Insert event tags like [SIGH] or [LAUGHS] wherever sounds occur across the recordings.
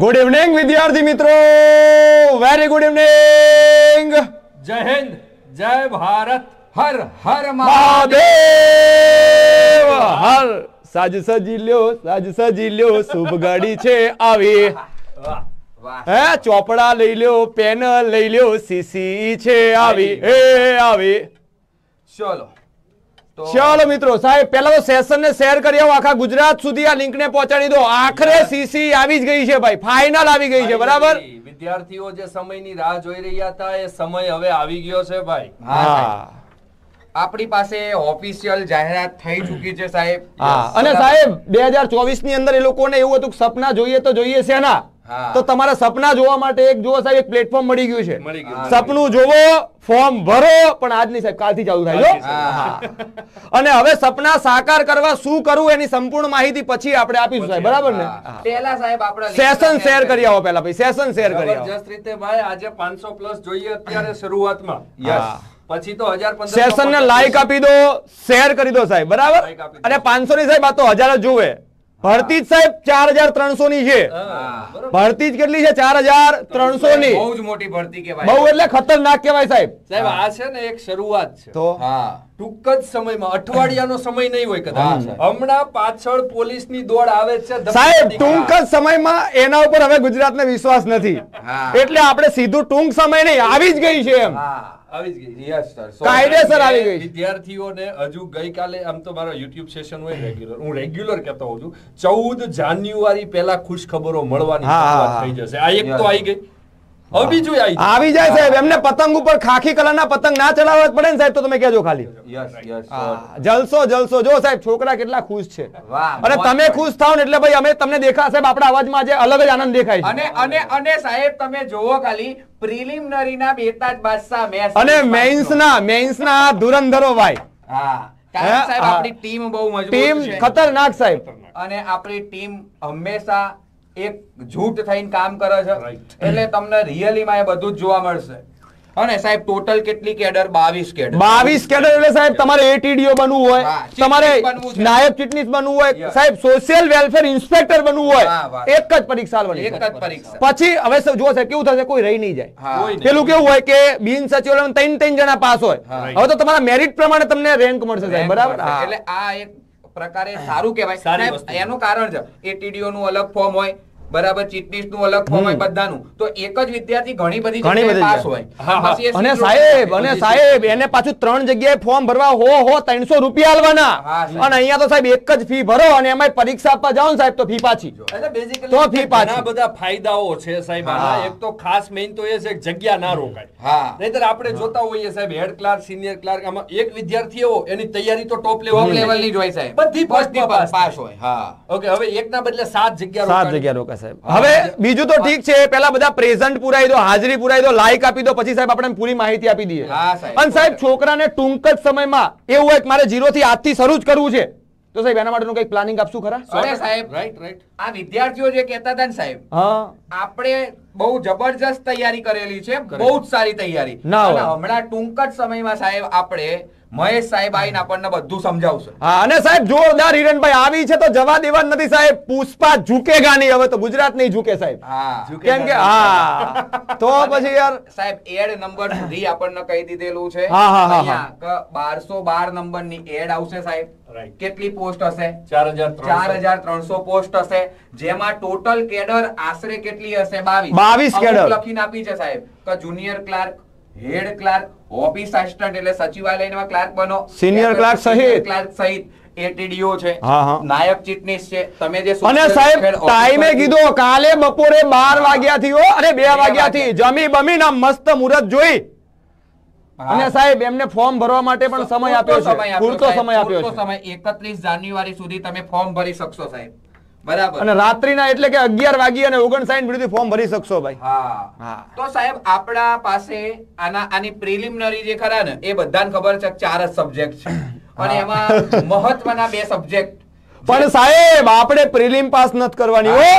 good evening વિદ્યાર્થી મિત્રો very good evening જય હિન્દ જય ભારત હર હર મહાદેવ હર સાજ સજી લ્યો સાજ સજી લ્યો શુભ ગાડી છે આવી હે ચોપડા લઈ લ્યો પેન લઈ લ્યો સીસી છે આવી હે આવી ચલો ચાલો મિત્રો સાહેબ પેલા તો સેશન ને શેર કરી આવો આખા ગુજરાત સુધી આ લિંક ને પહોંચાડી દો આખરે સીસી આવી જ ગઈ છે ભાઈ ફાઈનલ આવી ગઈ છે બરાબર વિદ્યાર્થીઓ જે સમય ની રાહ જોઈ રહ્યા હતા એ સમય હવે આવી ગયો છે ભાઈ હા આપણી પાસે ઓફિશિયલ જાહેરાત થઈ ચૂકી છે સાહેબ અને સાહેબ બે ચોવીસ ની અંદર એ લોકોને એવું હતું સપના જોઈએ તો જોઈએ છે ના તો તમારા સપના જોવા માટે એક જુઓ સાહેબ એક પ્લેટફોર્મ મળી ગયું છે સપનું જોવો ફોર્મ ભરો પણ આજની સાહેબ કાલથી ચાલુ થાય અને હવે સપના સાકાર કરવા શું કરવું એની સંપૂર્ણ માહિતી પછી આપણે આપીશું સાહેબ બરાબર ને પહેલા સાહેબ આપણે સેશન શેર કરી આવો પહેલા ભાઈ સેશન શેર કરી આવો જસ્ટ રીતે ભાઈ આજે 500 પ્લસ જોઈએ અત્યારે શરૂઆતમાં યસ પછી તો 1015 સેશન ને લાઈક આપી દો શેર કરી દો સાહેબ બરાબર અને પાંચસો ની સાહેબ આ તો 1000 જ જોવે ભરતી જ સાહેબ ચાર હજાર ત્રણસો ની છે ભરતી કેટલી છે ચાર હજાર ત્રણસો ની બહુ જ મોટી ભરતી કહેવાય બહુ એટલે ખતરનાક કેવાય સાહેબ સાહેબ આ છે ને એક શરૂઆત છે તો હા ટૂંક જ સમયમાં અઠવાડિયાનો સમય નહીં હોય કદાચ હમણાં પાછળ પોલીસ ની દોડ આવે છે સાહેબ ટૂંક જ સમયમાં એના ઉપર હવે ગુજરાતને વિશ્વાસ નથી એટલે આપણે સીધું ટૂંક સમય નહીં આવી જ ગઈ છે એમ આવી જ ગઈ યસ કાયદેસર આવી ગઈ વિદ્યાર્થીઓને હજુ ગઈકાલે આમ તો મારો યુટ્યુબ સેશન હોય રેગ્યુલર હું રેગ્યુલર કહેતો હોઉં છું ચૌદ જાન્યુઆરી પહેલા ખુશ ખબરો મળવાની શરૂઆત થઈ જશે આ એક તો આવી ગઈ આવી જાય સાહેબ એમને પતંગ ઉપર ખાખી કલરના પતંગ ના ચલાવવા પડે ને સાહેબ તો તમે કેજો ખાલી જલસો જલસો જો સાહેબ છોકરા કેટલા ખુશ છે અને તમે ખુશ થાવ ને એટલે ભાઈ અમે તમને દેખા સાહેબ આપણા અવાજમાં આજે અલગ જ આનંદ દેખાય છે અને અને અને સાહેબ તમે જોવો ખાલી પ્રિલિમિનરી ના બેતાજ બાદશાહ મેચ અને મેઇન્સ ના મેઇન્સ ના ધુરંધરો ભાઈ હા સાહેબ આપણી ટીમ બહુ મજબૂત છે ટીમ ખતરનાક સાહેબ અને આપણી ટીમ હંમેશા એક જૂટ થઈને કામ કરે છે એટલે તમને રિયલીમાં એ બધું જ જોવા મળશે અને સાહેબ ટોટલ કેટલી કેડર 22 કેડર 22 કેડર એટલે સાહેબ તમારે એટીડીઓ બનવું હોય તમારે નાયબ ચીટનીસ બનવું હોય સાહેબ સોશિયલ વેલફેર ઇન્સ્પેક્ટર બનવું હોય એક જ પરીક્ષા બની એક જ પરીક્ષા પછી હવે જો સાહેબ કેવું થશે કોઈ રહી નહીં જાય પેલું કેવું હોય કે બિન સચિવાલય ત્રણ ત્રણ જણા પાસ હોય હવે તો તમારા મેરિટ પ્રમાણે તમને રેન્ક મળશે સાહેબ બરાબર એટલે આ એક પ્રકારે સારું કહેવાય એનું કારણ છે એટીડીઓ નું અલગ ફોર્મ હોય બરાબર ચીટનીસ નું અલગ ફોર્મ હોય બધાનું તો એક જ વિદ્યાર્થી ઘણી બધી ઘણી પાસ હોય અને સાહેબ અને સાહેબ એને પાછું ત્રણ જગ્યાએ ફોર્મ ભરવા હો હો ત્રણસો રૂપિયા આલવાના અને અહીંયા તો સાહેબ એક જ ફી ભરો અને એમાં પરીક્ષા આપવા જાઓ ને સાહેબ તો ફી પાછી તો ફી પાછી બધા ફાયદાઓ છે સાહેબ એક તો ખાસ મેઇન તો એ છે જગ્યા ના રોકાય નહીતર આપણે જોતા હોઈએ સાહેબ હેડ ક્લાર્ક સિનિયર ક્લાર્ક આમાં એક વિદ્યાર્થી એવો એની તૈયારી તો ટોપ લેવલ લેવલની જ હોય સાહેબ બધી પાસ હોય હા ઓકે હવે એકના બદલે સાત જગ્યા સાત જગ્યા રોકાય હવે બીજું તો ઠીક છે પેલા બધા પ્રેઝન્ટ પુરાઈ દો હાજરી પુરાઈ દો લાઈક આપી દો પછી સાહેબ આપણે પૂરી માહિતી આપી દઈએ અને સાહેબ છોકરાને ટૂંક જ સમયમાં એવું હોય કે મારે જીરો થી આજથી શરૂ જ કરવું છે તો સાહેબ એના માટેનું કઈ પ્લાનિંગ આપશું ખરા સાહેબ રાઈટ રાઈટ આ વિદ્યાર્થીઓ જે કહેતા હતા ને સાહેબ આપણે બહુ જબરજસ્ત તૈયારી કરેલી છે બહુ જ સારી તૈયારી હમણાં ટૂંક જ સમયમાં સાહેબ આપણે મહેશ સાહેબ આવીને આપણને બધું સમજાવશે હા અને સાહેબ જોરદાર હિરણભાઈ આવી છે તો જવા દેવા નથી સાહેબ પુષ્પા ઝૂકેગા નહીં હવે તો ગુજરાત નહીં ઝૂકે સાહેબ કેમ કે હા તો પછી યાર સાહેબ એડ નંબર સુધી આપણને કહી દીધેલું છે હા હા હા 1212 નંબરની એડ આવશે સાહેબ કેટલી પોસ્ટ હશે ચાર હજાર ત્રણસો પોસ્ટ હશે જેમાં ટોટલ કેડર આશરે કેટલી હશે બાવીસ બાવીસ કેડર લખીને આપી છે સાહેબ કે junior clerk head clerk office assistant એટલે સચિવાલયનો ક્લાર્ક બનો સિનિયર ક્લાર્ક સહિત ક્લાર્ક સહિત એટીડીઓ છે નાયક ચીટનીસ છે તમે જે સાહેબ ટાઈમે કીધો કાલે બપોરે 12 વાગ્યા થી હો અને 2 વાગ્યા થી જમી બમી ના મસ્ત મુહૂર્ત જોઈ અને સાહેબ એમને ફોર્મ ભરવા માટે પણ સમય આપ્યો છે પૂરતો સમય આપ્યો છે સમય જાન્યુઆરી સુધી તમે ફોર્મ ભરી શકશો સાહેબ બરાબર અને ને ખબર છે ચાર જ સબ્જેક્ટ અને એમાં મહત્વના બે સબ્જેક્ટ પણ સાહેબ આપણે પ્રિલિમ પાસ નથી કરવાની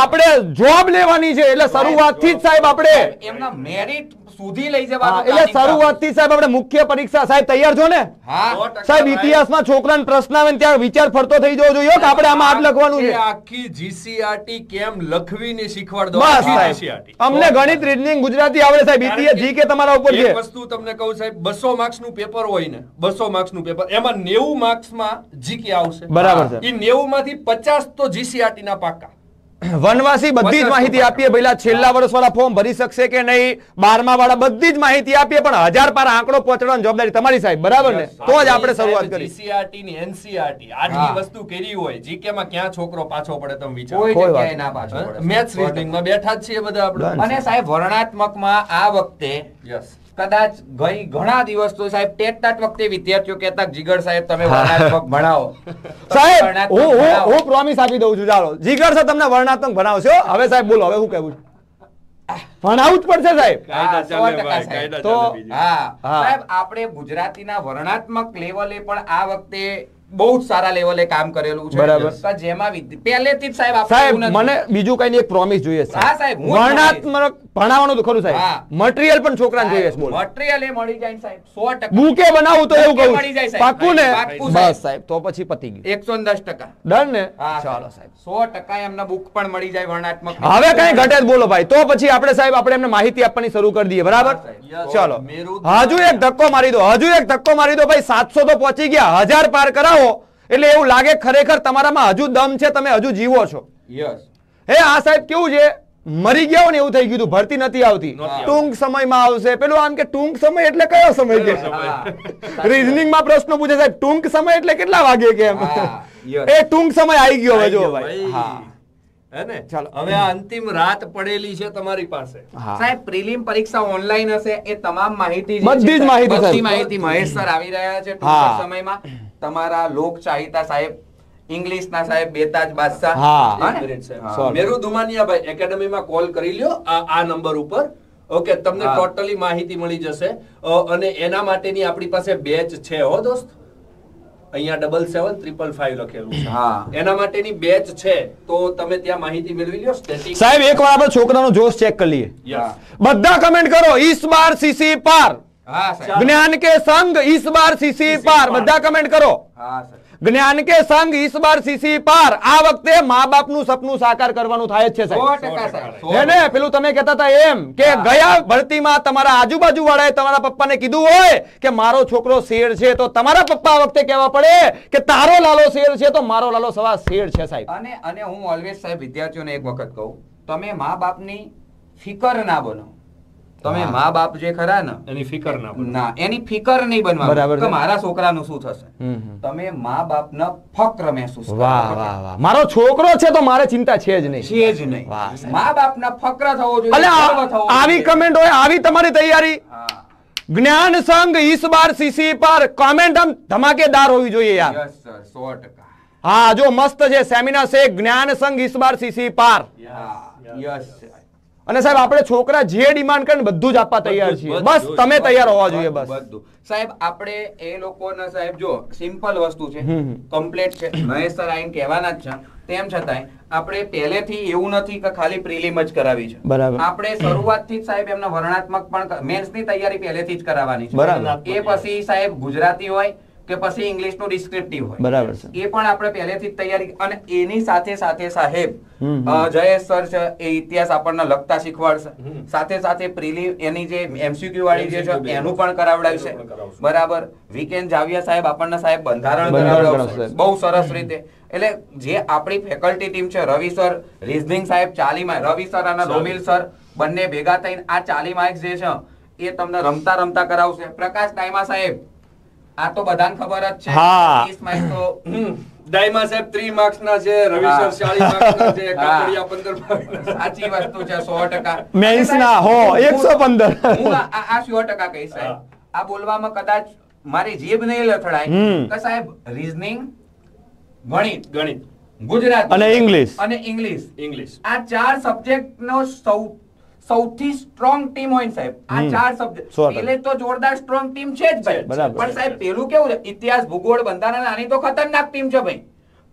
આપણે જોબ લેવાની છે એટલે શરૂઆતથી જ સાહેબ આપણે એમના મેરિટ સુધી લઈ જવા શરૂઆતથી સાહેબ આપણે મુખ્ય પરીક્ષા સાહેબ તૈયાર છો ને સાહેબ ઇતિહાસમાં છોકરાને પ્રશ્ન આવે ત્યાં વિચાર ફરતો થઈ જવો જોઈએ કે આપણે આમાં આટ લખવાનું છે આખી જીસીઆરટી કેમ લખવી ને અમને ગણિત રીઝનિંગ ગુજરાતી આવડે સાહેબ ઇતિહાસ જી કે તમારા ઉપર છે વસ્તુ તમને કહું સાહેબ બસો માર્ક્સ નું પેપર હોય ને બસો માર્ક્સ નું પેપર એમાં નેવું માર્ક્સ માં જી કે આવશે બરાબર છે એ નેવું માંથી પચાસ તો જીસીઆરટી ના પાકા વનવાસી બધી જ માહિતી આપીએ પહેલા છેલ્લા વર્ષ વાળા ફોર્મ ભરી શકશે કે નહીં બારમા વાળા બધી જ માહિતી આપીએ પણ હજાર પાર આંકડો પહોંચવાની જવાબદારી તમારી સાહેબ બરાબર ને તો જ આપણે શરૂઆત કરી સીઆરટી ની એનસીઆરટી આટલી વસ્તુ કરી હોય જીકે માં ક્યાં છોકરો પાછો પડે તમે વિચારો કોઈ જગ્યાએ ના પાછો પડે મેથ્સ રીડિંગ માં બેઠા જ છીએ બધા આપણે અને સાહેબ વર્ણાત્મક માં આ વખતે યસ કદાચ ગઈ ઘણા દિવસ તો સાહેબ ટેટ ટાટ વખતે વિદ્યાર્થીઓ કહેતા જીગર સાહેબ તમે વર્ણાત્મક ભણાવો [LAUGHS] સાહેબ હું હું હું પ્રોમિસ આપી દઉં છું ચાલો જીગર સાહેબ તમને વર્ણાત્મક ભણાવશો હવે સાહેબ બોલો હવે હું કહેવું ભણાવું જ પડશે સાહેબ તો હા સાહેબ આપણે ગુજરાતીના વર્ણાત્મક લેવલે પણ આ વખતે બહુ સારા લેવલે કામ કરેલું છે બરાબર જેમાં પહેલેથી જ સાહેબ સાહેબ મને બીજું કઈ એક પ્રોમિસ જોઈએ હા સાહેબ વર્ણાત્મક ભણાવવાનું ખરું સાહેબ મટીરીયલ પણ છોકરાને જોઈએ બોલ મટીરીયલ એ મળી જાય સાહેબ 100% બુકે બનાવું તો એવું કહું પાકું ને બસ સાહેબ તો પછી પતી ગયું 110% ડન ને ચાલો સાહેબ 100% એમના બુક પણ મળી જાય વર્ણાત્મક હવે કઈ ઘટે જ બોલો ભાઈ તો પછી આપણે સાહેબ આપણે એમને માહિતી આપવાની શરૂ કરી દઈએ બરાબર ચાલો હજુ એક ધક્કો મારી દો હજુ એક ધક્કો મારી દો ભાઈ 700 તો પહોંચી ગયા 1000 પાર કરાવો એટલે એવું લાગે ખરેખર તમારામાં હજુ દમ છે તમે હજુ જીવો છો હે આ સાહેબ કેવું છે મરી ગયા ને એવું થઈ ગયું ભરતી નથી આવતી ટૂંક સમયમાં આવશે પેલું આમ કે ટૂંક સમય એટલે કયો સમય કે રીઝનિંગ માં પ્રશ્ન પૂછે સાહેબ ટૂંક સમય એટલે કેટલા વાગે કે એમ એ ટૂંક સમય આવી ગયો હવે જો ભાઈ હા હવે અંતિમ રાત પડેલી છે તમારી પાસે સાહેબ પ્રિલિમ પરીક્ષા ઓનલાઈન હશે એ તમામ માહિતી બધી જ માહિતી માહિતી તમારા લોક ચાહિતા સાહેબ ઇંગ્લિશ ના સાહેબ બેતાજ બાદશાહ મેરુ દુમાનિયા ભાઈ એકેડમી માં કોલ કરી લ્યો આ નંબર ઉપર ઓકે તમને ટોટલી માહિતી મળી જશે અને એના માટેની આપણી પાસે બેચ છે હો દોસ્ત અહીંયા ડબલ સેવન ત્રિપલ ફાઈવ લખેલું હા એના માટેની બેચ છે તો તમે ત્યાં માહિતી મેળવી લ્યો સાહેબ એક વાર આપણે છોકરાનો જોશ ચેક કરીએ બધા કમેન્ટ કરો ઈસ બાર સીસી પાર જ્ઞાન કે સંગ ઇસ બાર સીસી પાર બધા કમેન્ટ કરો જ્ઞાન કે સંગ ઇસ બાર સીસી પાર આ વખતે મા બાપ નું સપનું સાકાર કરવાનું થાય છે સાહેબ ને પેલું તમે કહેતા હતા એમ કે ગયા ભરતીમાં તમારા આજુબાજુ વાળાએ તમારા પપ્પાને કીધું હોય કે મારો છોકરો શેર છે તો તમારા પપ્પા આ વખતે કહેવા પડે કે તારો લાલો શેર છે તો મારો લાલો સવા શેર છે સાહેબ અને અને હું ઓલવેઝ સાહેબ વિદ્યાર્થીઓને એક વખત કહું તમે મા બાપની ફિકર ના બનો તમે મા બાપ જે ખરા ને એની ફિકર ના ના એની ફિકર નહીં બનવા કે મારા છોકરાનું શું થશે તમે મા બાપના ફક્ર મહેસૂસ વાહ વાહ વાહ મારો છોકરો છે તો મારે ચિંતા છે જ નહીં છે જ નહીં મા બાપના ફક્ર થવો જોઈએ આવી કમેન્ટ હોય આવી તમારી તૈયારી જ્ઞાન સંઘ ઈસ બાર સીસી પર કોમેન્ટ આમ ધમાકેદાર હોવી જોઈએ યાર યસ સર 100% હા જો મસ્ત છે સેમિનાર છે જ્ઞાન સંઘ ઈસ બાર સીસી પર યસ અને સાહેબ આપણે છોકરા જે ડિમાન્ડ કરે બધું જ આપવા તૈયાર છીએ બસ તમે તૈયાર હોવા જોઈએ બસ સાહેબ આપણે એ લોકોના સાહેબ જો સિમ્પલ વસ્તુ છે કમ્પ્લેટ છે મહેશ સર આઈને કહેવાના જ છે તેમ છતાંય આપણે પહેલેથી એવું નથી કે ખાલી પ્રિલિમ જ કરાવી છે બરાબર આપણે શરૂઆતથી જ સાહેબ એમના વર્ણાત્મક પણ મેન્સની તૈયારી પહેલેથી જ કરાવવાની છે બરાબર એ પછી સાહેબ ગુજરાતી હોય કે પછી ઇંગ્લિશનું ડિસ્ક્રિપ્ટિવ હોય બરાબર છે એ પણ આપણે પહેલેથી જ તૈયારી અને એની સાથે સાથે સાહેબ જયેશ સર છે એ ઇતિહાસ આપણને લખતા શીખવાડશે સાથે સાથે પ્રિલી એની જે એમસીક્યુ વાળી જે છે એનું પણ કરાવડાય છે બરાબર વીકેન્ડ જાવિયા સાહેબ આપણને સાહેબ બંધારણ કરાવડાવશે બહુ સરસ રીતે એટલે જે આપણી ફેકલ્ટી ટીમ છે રવિ સર રિઝનિંગ સાહેબ ચાલીમાં રવિ સર અને રોમિલ સર બંને ભેગા થઈને આ ચાલીમાં જે છે એ તમને રમતા રમતા કરાવશે પ્રકાશ ડાયમા સાહેબ આ તો બધાને ખબર જ છે હા માર્ક કહી સાહેબ આ બોલવામાં કદાચ મારી જીભ નહીં લથડાય સાહેબ રીઝનિંગ ગણિત ગણિત ગુજરાતી અને ઇંગ્લિશ અને ઇંગ્લિશ ઇંગ્લિશ આ ચાર સબ્જેક્ટ નો સૌ સૌથી સ્ટ્રોંગ ટીમ હોય ને સાહેબ આ ચાર શબ્દ પેલે તો જોરદાર સ્ટ્રોંગ ટીમ છે જ ભાઈ પણ સાહેબ પેલું કેવું છે ઇતિહાસ ભૂગોળ બંધારણ આની તો ખતરનાક ટીમ છે ભાઈ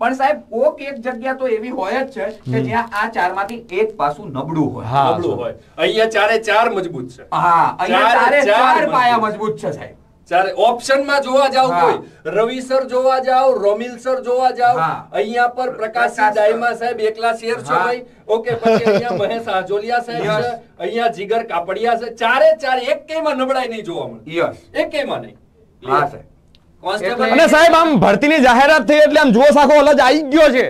પણ સાહેબ કોક એક જગ્યા તો એવી હોય જ છે કે જ્યાં આ ચાર માંથી એક પાસું નબળું હોય નબળું હોય અહીંયા ચારે ચાર મજબૂત છે હા અહીંયા ચારે ચાર પાયા મજબૂત છે સાહેબ ચારે ઓપ્શનમાં જોવા જાવ કોઈ રવિ સર જોવા જાવ રોમિલ સર જોવા જાવ અહીંયા પર પ્રકાશ દાયમા સાહેબ એકલા શેર છો ભાઈ ઓકે પછી અહીંયા મહેશ આજોલિયા સાહેબ છે અહીંયા જીગર કાપડિયા છે ચારે ચાર એક કેમાં નબળાઈ નહીં જોવા મળે યસ એક કેમાં નહીં હા સાહેબ અને સાહેબ આમ ભરતીની જાહેરાત થઈ એટલે આમ જોશ આખો અલગ આવી ગયો છે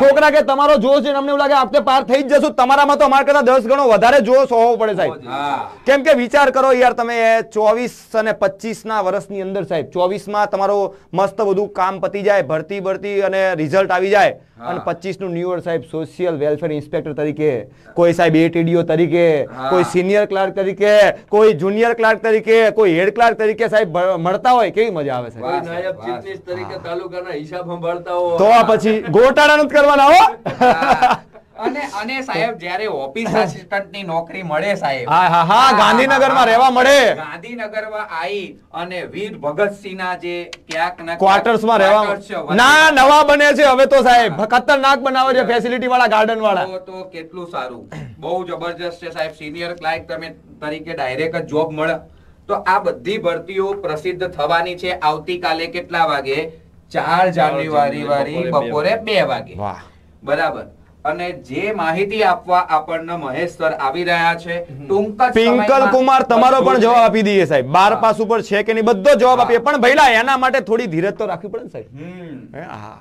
છોકરા કે તમારો જોશ છે લાગે આપણે પાર થઈ જ જશું તમારામાં તો અમારા કરતા દસ ગણો વધારે જોશ હોવો પડે સાહેબ કેમ કે વિચાર કરો યાર તમે ચોવીસ અને પચીસ ના વર્ષની અંદર સાહેબ ચોવીસ માં તમારો મસ્ત બધું કામ પતી જાય ભરતી ભરતી અને રિઝલ્ટ આવી જાય અને પચીસ નું ન્યુ સાહેબ સોશિયલ વેલફેર ઇન્સ્પેક્ટર તરીકે કોઈ સાહેબ એટીડીઓ તરીકે કોઈ સિનિયર ક્લાર્ક તરીકે કોઈ જુનિયર ક્લાર્ક તરીકે કોઈ હેડ ક્લાર્ક તરીકે સાહેબ મળતા હોય કેવી મજા આવે છે નાયબ ચીફ તરીકે પછી ગોટાળા નથી કરવાના હો અને અને સાહેબ જ્યારે ઓફિસ ના જે ક્યાંક ક્વાર્ટર્સ નવા બને છે હવે તો સાહેબ ખતરનાક બનાવે છે ફેસિલિટી વાળા ગાર્ડન વાળા તો કેટલું સારું બહુ જબરજસ્ત છે સાહેબ સિનિયર ક્લાર્ક તમે તરીકે ડાયરેક્ટ જ જોબ મળે તો આ બધી ભરતીઓ પ્રસિદ્ધ થવાની છે આવતીકાલે કેટલા વાગે ચાર જાન્યુઆરી વાળી બપોરે બે વાગે બરાબર અને જે માહિતી આપવા આપણને મહેશ સર આવી રહ્યા છે ટૂંક પિંકલ કુમાર તમારો પણ જવાબ આપી દઈએ સાહેબ બાર પાસ ઉપર છે કે નહીં બધો જવાબ આપીએ પણ ભઈલા એના માટે થોડી ધીરજ તો રાખવી પડે ને સાહેબ હા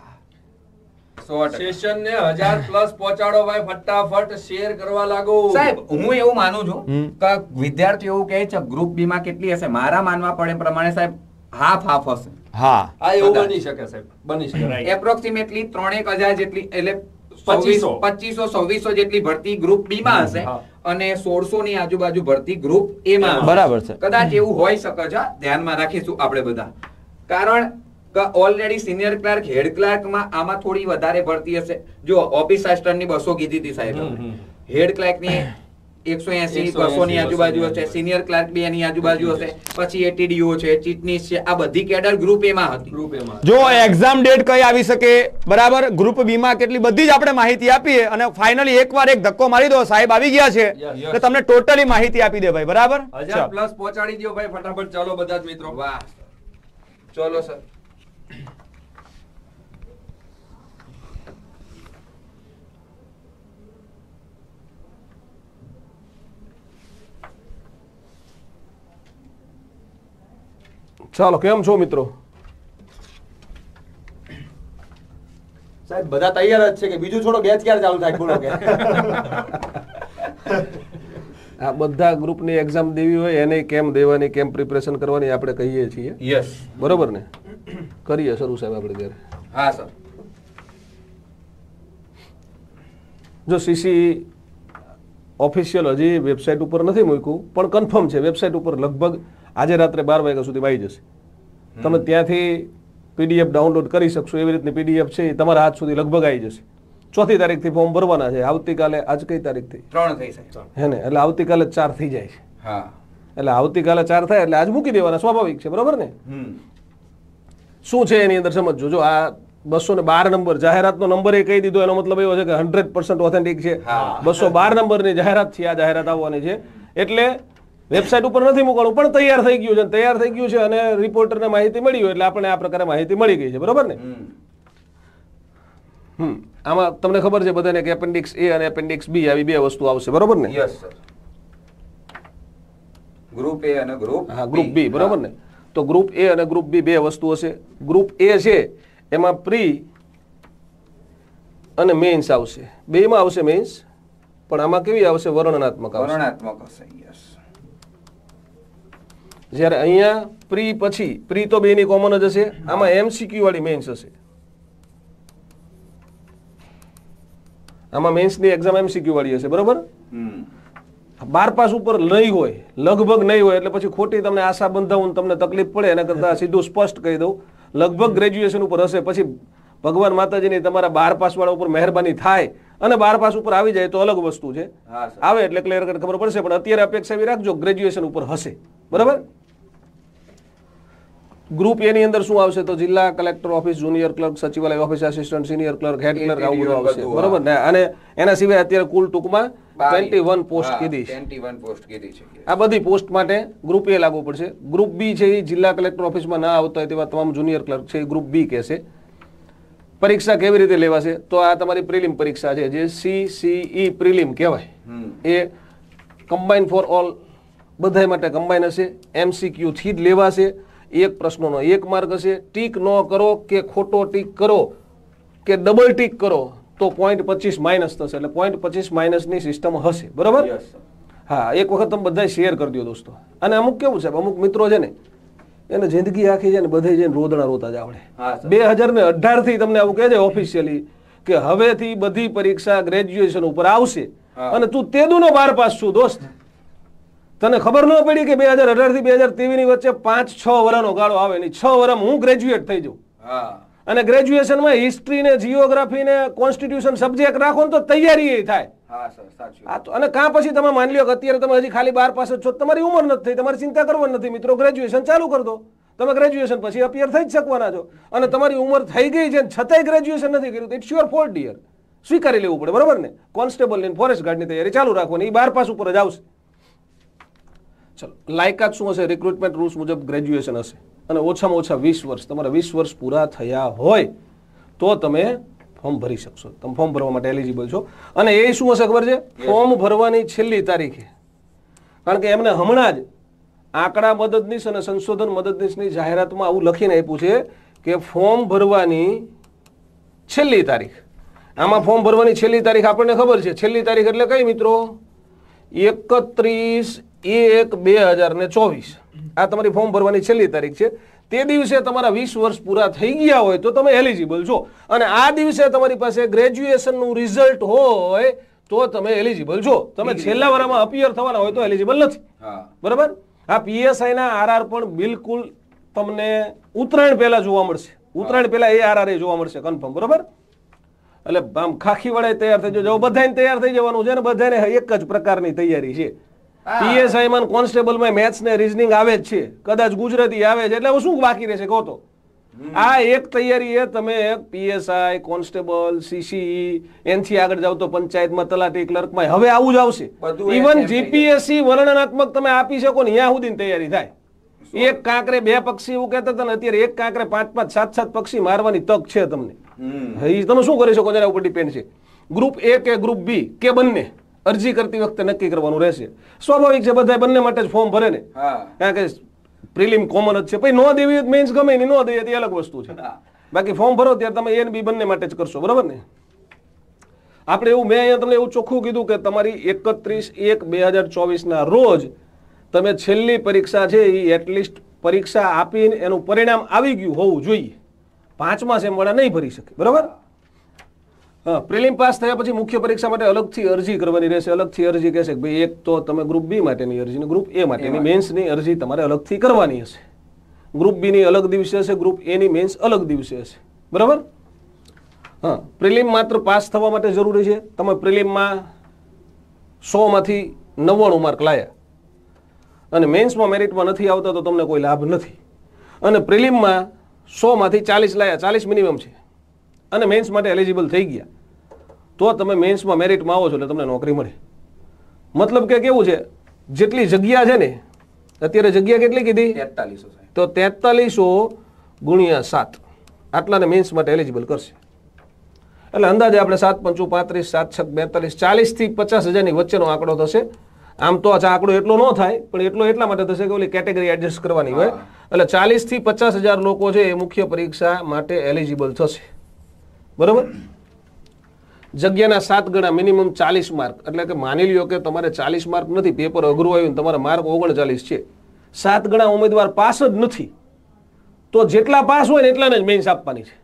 સેશન ને 1000 પ્લસ પહોંચાડો ફટાફટ શેર કરવા લાગો સાહેબ હું એવું માનું છું કે વિદ્યાર્થીઓ એવું કહે ગ્રુપ બી કેટલી હશે મારા માનવા પડે પ્રમાણે સાહેબ હાફ હાફ હશે બની શકે સાહેબ બની શકે જેટલી એટલે પચીસો સવીસો જેટલી ભરતી ગ્રુપ બીમાં હશે અને સોળસો ની આજુબાજુ ભરતી ગ્રુપ એમાં બરાબર છે કદાચ એવું હોય શકે છે ધ્યાનમાં રાખીશું આપણે બધા કારણ ઓલરેડી સિનિયર ક્લાર્ક હેડ ક્લાર્કમાં આમાં થોડી વધારે ભરતી હશે જો ઓફિસ આસિસ્ટન્ટની બસો કીધી હતી સાહેબ હેડ ક્લાર્કની એકસો એસી બસો ની આજુબાજુ હશે સિનિયર ક્લાર્ક બી એની આજુબાજુ હશે પછી એટીડીઓ છે ચીટનીસ છે આ બધી કેડર ગ્રુપ એમાં હતી ગ્રુપ એમાં જો એક્ઝામ ડેટ કઈ આવી શકે બરાબર ગ્રુપ બી માં કેટલી બધી જ આપણે માહિતી આપીએ અને ફાઇનલી એક વાર એક ધક્કો મારી દો સાહેબ આવી ગયા છે એટલે તમને ટોટલી માહિતી આપી દે ભાઈ બરાબર હજાર પ્લસ પહોંચાડી દો ભાઈ ફટાફટ ચાલો બધા જ મિત્રો વાહ ચલો સર ચાલો કેમ છો મિત્રો સાહેબ બધા તૈયાર જ છે કે બીજું છોડો બેચ ક્યારે ચાલુ થાય બોલો કે આ બધા ગ્રુપની એક્ઝામ દેવી હોય એને કેમ દેવાની કેમ પ્રિપેરેશન કરવાની આપણે કહીએ છીએ યસ બરોબર ને કરીએ શરૂ સાહેબ આપણે ત્યારે હા સર જો સીસી ઓફિશિયલ હજી વેબસાઇટ ઉપર નથી મૂક્યું પણ કન્ફર્મ છે વેબસાઇટ ઉપર લગભગ આજે રાત્રે બાર વાગ્યા સુધી આવી જશે તમે ત્યાંથી પીડીએફ ડાઉનલોડ કરી શકશો એવી રીતની પીડીએફ છે તમારા હાથ સુધી લગભગ આવી જશે ચોથી તારીખથી ફોર્મ ભરવાના છે આવતીકાલે આજ કઈ તારીખથી ત્રણ થઈ જાય હે ને એટલે આવતીકાલે ચાર થઈ જાય છે એટલે આવતીકાલે ચાર થાય એટલે આજ મૂકી દેવાના સ્વાભાવિક છે બરોબર ને શું છે એની અંદર સમજો જો આ બસો ને બાર નંબર જાહેરાતનો નંબર એ કહી દીધો એનો મતલબ એવો છે કે હંડ્રેડ પર્સન્ટ ઓથેન્ટિક છે બસો બાર નંબરની જાહેરાત છે આ જાહેરાત આવવાની છે એટલે વેબસાઇટ ઉપર નથી મૂકવાનું પણ તૈયાર થઈ ગયું છે તૈયાર થઈ ગયું છે અને રિપોર્ટરને માહિતી મળી એટલે આપણે આ પ્રકારે માહિતી મળી ગઈ છે બરોબર ને હમ આમાં તમને ખબર છે બધાને કે એપેન્ડિક્સ એ અને એપેન્ડિક્સ બી આવી બે વસ્તુ આવશે બરોબર ને યસ સર ગ્રુપ એ અને ગ્રુપ હા ગ્રુપ બી બરોબર ને તો ગ્રુપ એ અને ગ્રુપ બી બે વસ્તુઓ છે ગ્રુપ એ છે એમાં પ્રી અને મેન્સ આવશે બેમાં આવશે મેન્સ પણ આમાં કેવી આવશે વર્ણનાત્મક વર્ણનાત્મક આવશે જ્યારે અહીંયા પ્રી પછી પ્રી તો બેની કોમન જ હશે આમાં એમસીક્યુ વાળી મેઇન્સ હશે આમાં મેઇન્સ ની એક્ઝામ એમસીક્યુ વાળી હશે બરોબર હમ બાર પાસ ઉપર નહીં હોય લગભગ નહીં હોય એટલે પછી ખોટી તમને આશા બંધાવું તમને તકલીફ પડે એના કરતાં સીધું સ્પષ્ટ કહી દઉં લગભગ ગ્રેજ્યુએશન ઉપર હશે પછી ભગવાન માતાજીની તમારા બાર પાસવાળા ઉપર મહેરબાની થાય અને બાર પાસ ઉપર આવી જાય તો અલગ વસ્તુ છે આવે એટલે ક્લિયર ખબર પડશે પણ અત્યારે અપેક્ષા એવી રાખજો ગ્રેજ્યુએશન ઉપર હશે બરાબર ગ્રુપ એની અંદર શું આવશે તો જિલ્લા કલેક્ટર ઓફિસ જુનિયર ક્લર્ક સચિવાલય office assistant senior clerk head clerk આવું બધું આવશે બરોબર ને અને એના સિવાય અત્યારે કુલ ટૂંકમાં ટ્વેન્ટી વન પોસ્ટ કીધી છે આ બધી પોસ્ટ માટે ગ્રુપ એ લાગુ પડશે ગ્રુપ બી છે એ જિલ્લા કલેક્ટર ઓફિસમાં ના આવતો હોય તેવા તમામ જુનિયર ક્લર્ક છે એ ગ્રુપ બી કહેશે પરીક્ષા કેવી રીતે લેવાશે તો આ તમારી પ્રિલિમ પરીક્ષા છે જે સી સી ઈ પ્રિલિમ કહેવાય એ કમ્બાઇન ફોર ઓલ બધા માટે કમ્બાઇન હશે એમસીક્યુ થી જ લેવાશે એક પ્રશ્નોનો એક માર્ગ હશે ટીક ન કરો કે ખોટો ટીક કરો કે ડબલ ટીક કરો તો પોઈન્ટ પચીસ માઇનસ થશે એટલે પોઈન્ટ પચીસ માઇનસની સિસ્ટમ હશે બરાબર હા એક વખત તમે બધા શેર કરી દોસ્તો અને અમુક કેવું છે અમુક મિત્રો છે ને એને જિંદગી આખી છે ને બધે જઈને રોદણા રોતા જ આવડે બે હજાર ને અઢાર થી તમને આવું કહે છે ઓફિશિયલી કે હવેથી બધી પરીક્ષા ગ્રેજ્યુએશન ઉપર આવશે અને તું તેદુનો બાર પાસ છું દોસ્ત તને ખબર ન પડી કે બે હજાર અઢાર થી બે હજાર ત્રેવીસ ની વચ્ચે પાંચ છ વર્ષનો ગાળો આવે ને છ વર્ષ હું ગ્રેજ્યુએટ થઈ જઉં અને ગ્રેજ્યુએશનમાં હિસ્ટ્રી ને જીઓગ્રાફી ને કોન્સ્ટિટ્યુશન સબ્જેક્ટ રાખો ને તો તૈયારી એ થાય અને કાં પછી તમે માની લ્યો કે અત્યારે તમે હજી ખાલી બાર પાસ છો તમારી ઉંમર નથી થઈ તમારે ચિંતા કરવાની નથી મિત્રો ગ્રેજ્યુએશન ચાલુ કરી દો તમે ગ્રેજ્યુએશન પછી અપિયર થઈ જ શકવાના છો અને તમારી ઉંમર થઈ ગઈ છે છતાંય ગ્રેજ્યુએશન નથી કર્યું ઇટ્સ યોર ફોલ્ટ ડિયર સ્વીકારી લેવું પડે બરાબર ને કોન્સ્ટેબલ ને ફોરેસ્ટ ગાર્ડની તૈયારી ચાલુ રાખવાની એ બાર પાસ ઉપર જ આવશે ચલો લાયકાત શું હશે રિક્રુટમેન્ટ રૂલ્સ મુજબ ગ્રેજ્યુએશન હશે અને ઓછામાં ઓછા વીસ વર્ષ તમારા વીસ વર્ષ પૂરા થયા હોય તો તમે ફોર્મ ભરી શકશો તમે ફોર્મ ભરવા માટે એલિજિબલ છો અને એ શું હશે ખબર છે ફોર્મ ભરવાની છેલ્લી તારીખે કારણ કે એમને હમણાં જ આંકડા મદદનીશ અને સંશોધન મદદનીશની જાહેરાતમાં આવું લખીને આપ્યું છે કે ફોર્મ ભરવાની છેલ્લી તારીખ આમાં ફોર્મ ભરવાની છેલ્લી તારીખ આપણને ખબર છે છેલ્લી તારીખ એટલે કઈ મિત્રો એકત્રીસ એક બે હજાર ને ચોવીસ આ તમારી ફોર્મ ભરવાની છેલ્લી તારીખ છે તે દિવસે તમારા વીસ વર્ષ પૂરા થઈ ગયા હોય તો તમે એલિજિબલ છો અને આ દિવસે તમારી પાસે ગ્રેજ્યુએશનનું રિઝલ્ટ હોય તો તમે એલિજિબલ છો તમે છેલ્લા વરામાં અપિયર થવાના હોય તો એલિજિબલ નથી બરાબર આ પીએસઆઈના આરઆર પણ બિલકુલ તમને ઉત્તરાયણ પહેલા જોવા મળશે ઉત્તરાયણ પહેલા એ આરઆર એ જોવા મળશે કન્ફર્મ બરાબર એટલે આમ ખાખી વડે તૈયાર થઈ જવું બધાને તૈયાર થઈ જવાનું છે ને બધાને એક જ પ્રકારની તૈયારી છે પીએસઆઈમાં કોન્સ્ટેબલમાં મેથ્સ ને રીઝનિંગ આવે જ છે કદાચ ગુજરાતી આવે છે એટલે શું બાકી રહેશે કહો તો આ એક તૈયારી એ તમે પીએસઆઈ કોન્સ્ટેબલ સીસીઈ e, એનથી આગળ જાવ તો પંચાયતમાં તલાટી ક્લર્કમાં હવે આવું જ આવશે ઇવન જીપીએસસી વર્ણનાત્મક તમે આપી શકો ને ત્યાં સુધીની તૈયારી થાય એક કાંકરે બે પક્ષી એવું કહેતા હતા ને અત્યારે એક કાંકરે પાંચ પાંચ સાત સાત પક્ષી મારવાની તક છે તમને તમે શું કરી શકો તેના ઉપર ડિપેન્ડ છે ગ્રુપ એ કે ગ્રુપ બી કે બંને અરજી કરતી વખતે નક્કી કરવાનું રહેશે સ્વાભાવિક છે બધા બંને માટે જ ફોર્મ ભરે ને કારણ કે પ્રિલિમ કોમન જ છે પછી નો દેવી મેન્સ ગમે નહીં નો દઈએ તે અલગ વસ્તુ છે બાકી ફોર્મ ભરો ત્યારે તમે એન બી બંને માટે જ કરશો બરાબર ને આપણે એવું મેં અહીંયા તમને એવું ચોખ્ખું કીધું કે તમારી એકત્રીસ એક બે હજાર ચોવીસના રોજ તમે છેલ્લી પરીક્ષા છે એ એટલીસ્ટ પરીક્ષા આપીને એનું પરિણામ આવી ગયું હોવું જોઈએ પાંચમા સેમવાળા નહીં ભરી શકે બરાબર પ્રિલિમ પાસ થયા પછી મુખ્ય પરીક્ષા માટે અલગથી અરજી કરવાની રહેશે અલગથી અરજી કહેશે ભાઈ એક તો તમે ગ્રુપ બી માટેની અરજી ને ગ્રુપ એ માટેની મેન્સની અરજી તમારે અલગથી કરવાની હશે ગ્રુપ બીની અલગ દિવસે હશે ગ્રુપ એની મેન્સ અલગ દિવસે હશે બરાબર હા પ્રિલિમ માત્ર પાસ થવા માટે જરૂરી છે તમે પ્રિલિમમાં સોમાંથી નવ્વાણું માર્ક લાયા અને મેન્સમાં મેરિટમાં નથી આવતા તો તમને કોઈ લાભ નથી અને પ્રિલિમમાં સોમાંથી ચાલીસ લાયા ચાલીસ મિનિમમ છે અને મેન્સ માટે એલિજિબલ થઈ ગયા તો તમે મેન્સમાં મેરિટમાં આવો છો એટલે તમને નોકરી મળે મતલબ કે કેવું છે જેટલી જગ્યા છે ને અત્યારે જગ્યા કેટલી કીધી તેતાલીસો તો તેતાલીસો ગુણ્યા સાત આટલાને મેન્સ માટે એલિજિબલ કરશે એટલે અંદાજે આપણે સાત પંચું પાંત્રીસ સાત છત બેતાલીસ ચાલીસથી પચાસ હજારની વચ્ચેનો આંકડો થશે આમ તો આ આંકડો એટલો ન થાય પણ એટલો એટલા માટે થશે કે ઓલી કેટેગરી એડજસ્ટ કરવાની હોય એટલે ચાલીસથી પચાસ હજાર લોકો છે એ મુખ્ય પરીક્ષા માટે એલિજિબલ થશે બરોબર જગ્યાના સાત ગણા મિનિમમ ચાલીસ માર્ક એટલે કે માની લ્યો કે તમારે ચાલીસ માર્ક નથી પેપર અઘરું આવ્યું તમારે માર્ક ઓગણચાલીસ છે સાત ગણા ઉમેદવાર પાસ જ નથી તો જેટલા પાસ હોય ને એટલાને જ મેન્સ આપવાની છે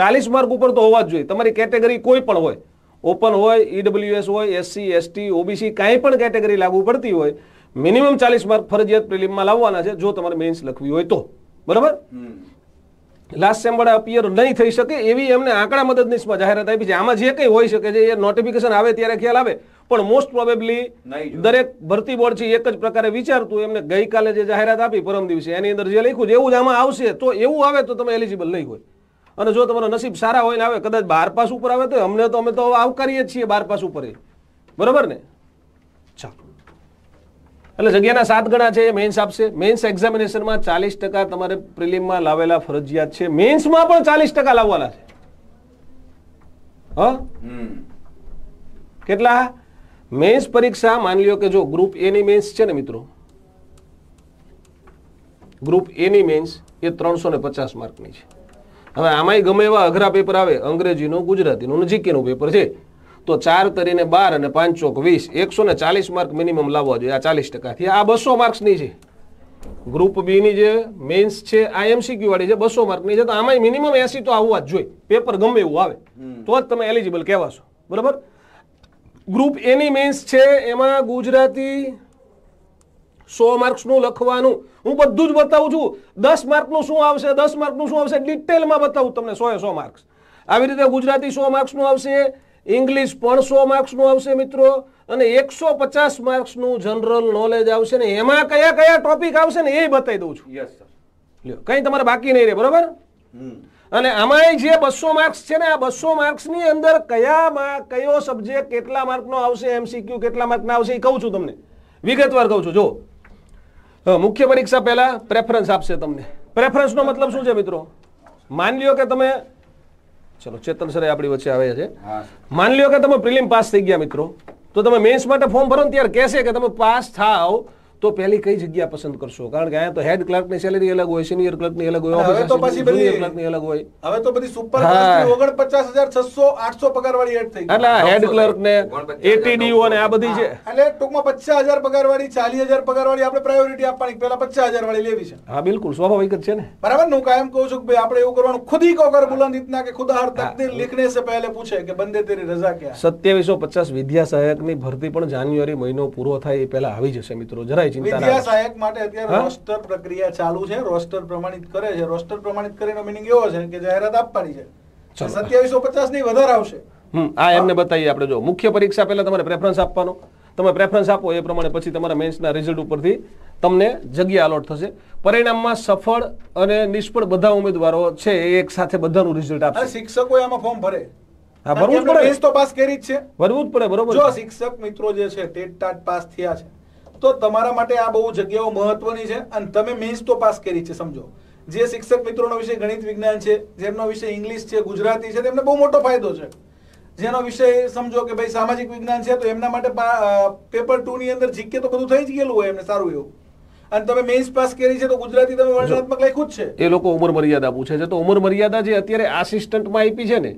ચાલીસ માર્ક ઉપર તો હોવા જ જોઈએ તમારી કેટેગરી કોઈ પણ હોય ઓપન હોય ઈડબ્લ્યુએસ e હોય એસસી એસટી ઓબીસી કાંઈ પણ કેટેગરી લાગુ પડતી હોય મિનિમમ ચાલીસ માર્ક ફરજિયાત પ્રિલિમમાં લાવવાના છે જો તમારે મેન્સ લખવી હોય તો બરાબર લાસ્ટ સેમવાળા અપિયર નહીં થઈ શકે એવી એમને આંકડા મદદનીશમાં જાહેરાત આપી છે આમાં જે કંઈ હોઈ શકે છે એ નોટિફિકેશન આવે ત્યારે ખ્યાલ આવે પણ મોસ્ટ પ્રોબેબલી દરેક ભરતી બોર્ડ છે એક જ પ્રકારે વિચારતું એમને ગઈકાલે જે જાહેરાત આપી પરમ દિવસે એની અંદર જે લખ્યું છે એવું જ આમાં આવશે તો એવું આવે તો તમે એલિજિબલ નહીં હોય અને જો તમારો નસીબ સારા હોય ને આવે કદાચ બાર પાસ ઉપર આવે તો અમને તો અમે તો આવકારીએ જ છીએ બાર પાસ ઉપર બરોબર ને ચાલો એટલે જગ્યાના સાત ગણા છે મેન્સ આપશે મેન્સ એક્ઝામિનેશનમાં ચાલીસ ટકા તમારે પ્રિલિમમાં લાવેલા ફરજિયાત છે મેન્સમાં પણ ચાલીસ ટકા લાવવાના છે હ કેટલા મેન્સ પરીક્ષા માની લ્યો કે જો ગ્રુપ એ ની મેન્સ છે ને મિત્રો ગ્રુપ એ ની મેન્સ એ ત્રણસો ને પચાસ માર્કની છે હવે આમાંય ગમે એવા અઘરા પેપર આવે અંગ્રેજીનું ગુજરાતીનું નજીકીનું પેપર છે તો ચાર તરીને બાર અને પાંચ ચોક વીસ એકસો ને ચાલીસ માર્ક મિનિમમ લાવવા જોઈએ આ ચાલીસ ટકાથી આ બસો માર્ક્સની છે ગ્રુપ બીની જે મેન્સ છે આ એમસીક્યુ વાળી છે બસો માર્કની છે તો આમાં મિનિમમ એસી તો આવવા જ જોઈએ પેપર ગમે એવું આવે તો જ તમે એલિજિબલ કહેવાશો બરાબર ગ્રુપ એની મેન્સ છે એમાં ગુજરાતી સો માર્ક્સનું લખવાનું હું બધું જ બતાવું છું દસ માર્કનું શું આવશે દસ માર્કનું શું આવશે ડિટેલમાં બતાવું તમને સોએ સો માર્ક્સ આવી રીતે ગુજરાતી સો માર્ક્સનું આવશે ઇંગ્લિશ પણ સો માર્ક્સનું આવશે મિત્રો અને એકસો પચાસ માર્ક્સનું જનરલ નોલેજ આવશે ને એમાં કયા કયા ટોપિક આવશે ને એ બતાવી દઉં છું યસ સર કંઈ તમારે બાકી નહીં રહે બરોબર અને આમાં જે બસો માર્ક્સ છે ને આ બસો માર્ક્સની અંદર કયામાં કયો સબ્જેક્ટ કેટલા માર્કનો આવશે એમસીક્યુ કેટલા માર્કના આવશે એ કહું છું તમને વિગતવાર કહું છું જો મુખ્ય પરીક્ષા પહેલાં પ્રેફરન્સ આપશે તમને પ્રેફરન્સનો મતલબ શું છે મિત્રો માની લ્યો કે તમે ચલો ચેતન સર આપણી વચ્ચે આવે છે માની લ્યો કે તમે પ્રિલિમ પાસ થઈ ગયા મિત્રો તો તમે મેન્સ માટે ફોર્મ ભરો ત્યારે કહેશે કે તમે પાસ થાવ તો પહેલી કઈ જગ્યા પસંદ કરશો કારણ કે અહીંયા તો હેડ ક્લર્ક ની સેલેરી અલગ હોય સિનિયર ક્લર્ક ની અલગ હોય હવે તો પછી બધી ક્લર્ક ની અલગ હોય હવે તો બધી સુપર ઓગણપચાસ હજાર છસો આઠસો પગાર વાળી એડ થઈ એટલે હેડ ક્લર્ક ને એટીડીઓ ને આ બધી છે એટલે ટૂંકમાં પચાસ હજાર પગાર વાળી ચાલીસ હજાર પગાર વાળી આપણે પ્રાયોરિટી આપવાની પહેલા પચાસ હજાર વાળી લેવી છે હા બિલકુલ સ્વાભાવિક જ છે ને બરાબર ને હું કાયમ કહું છું કે ભાઈ આપણે એવું કરવાનું ખુદ કો કર બુલંદ ઇતના કે ખુદ હર તકદીર લિખને સે પહેલે પૂછે કે બંદે તેરી રજા ક્યાં સત્યાવીસો પચાસ વિદ્યા સહાયક ની ભરતી પણ જાન્યુઆરી મહિનો પૂરો થાય એ પહેલા આવી જશે મિત્રો જરાય ચિંતા વિદ્યા સહાયક માટે અત્યારે રોસ્ટર પ્રક્રિયા ચાલુ છે રોસ્ટર પ્રમાણિત કરે છે રોસ્ટર પ્રમાણિત કરીને મિનિંગ એવો છે કે જાહેરાત આપવાની છે સત્યાવીસો પચાસ ની વધારે આવશે હમ આ એમને બતાવીએ આપણે જો મુખ્ય પરીક્ષા પહેલા તમારે પ્રેફરન્સ આપવાનો તમે પ્રેફરન્સ આપો એ પ્રમાણે પછી તમારા મેન્સના રિઝલ્ટ ઉપરથી તમને જગ્યા અલોટ થશે પરિણામમાં સફળ અને નિષ્ફળ બધા ઉમેદવારો છે એક સાથે બધાનું રિઝલ્ટ આપશે શિક્ષકો એમાં ફોર્મ ભરે હા ભરવું જ પડે તો પાસ કરી જ છે ભરવું જ પડે બરોબર જો શિક્ષક મિત્રો જે છે ટેટ ટાટ પાસ થયા છે તો તમારા માટે આ બહુ જગ્યાઓ મહત્વની છે અને તમે મેન્સ તો પાસ કરી છે સમજો જે શિક્ષક મિત્રોનો વિષય ગણિત વિજ્ઞાન છે જેમનો વિષય ઇંગ્લિશ છે ગુજરાતી છે તેમને બહુ મોટો ફાયદો છે જેનો વિષય સમજો કે ભાઈ સામાજિક વિજ્ઞાન છે તો એમના માટે પેપર ટુ ની અંદર જીકે તો બધું થઈ જ ગયેલું હોય એમને સારું એવું અને તમે મેન્સ પાસ કરી છે તો ગુજરાતી તમે વર્ણનાત્મક લખ્યું જ છે એ લોકો ઉંમર મર્યાદા પૂછે છે તો ઉંમર મર્યાદા જે અત્યારે આસિસ્ટન્ટમાં આપી છે ને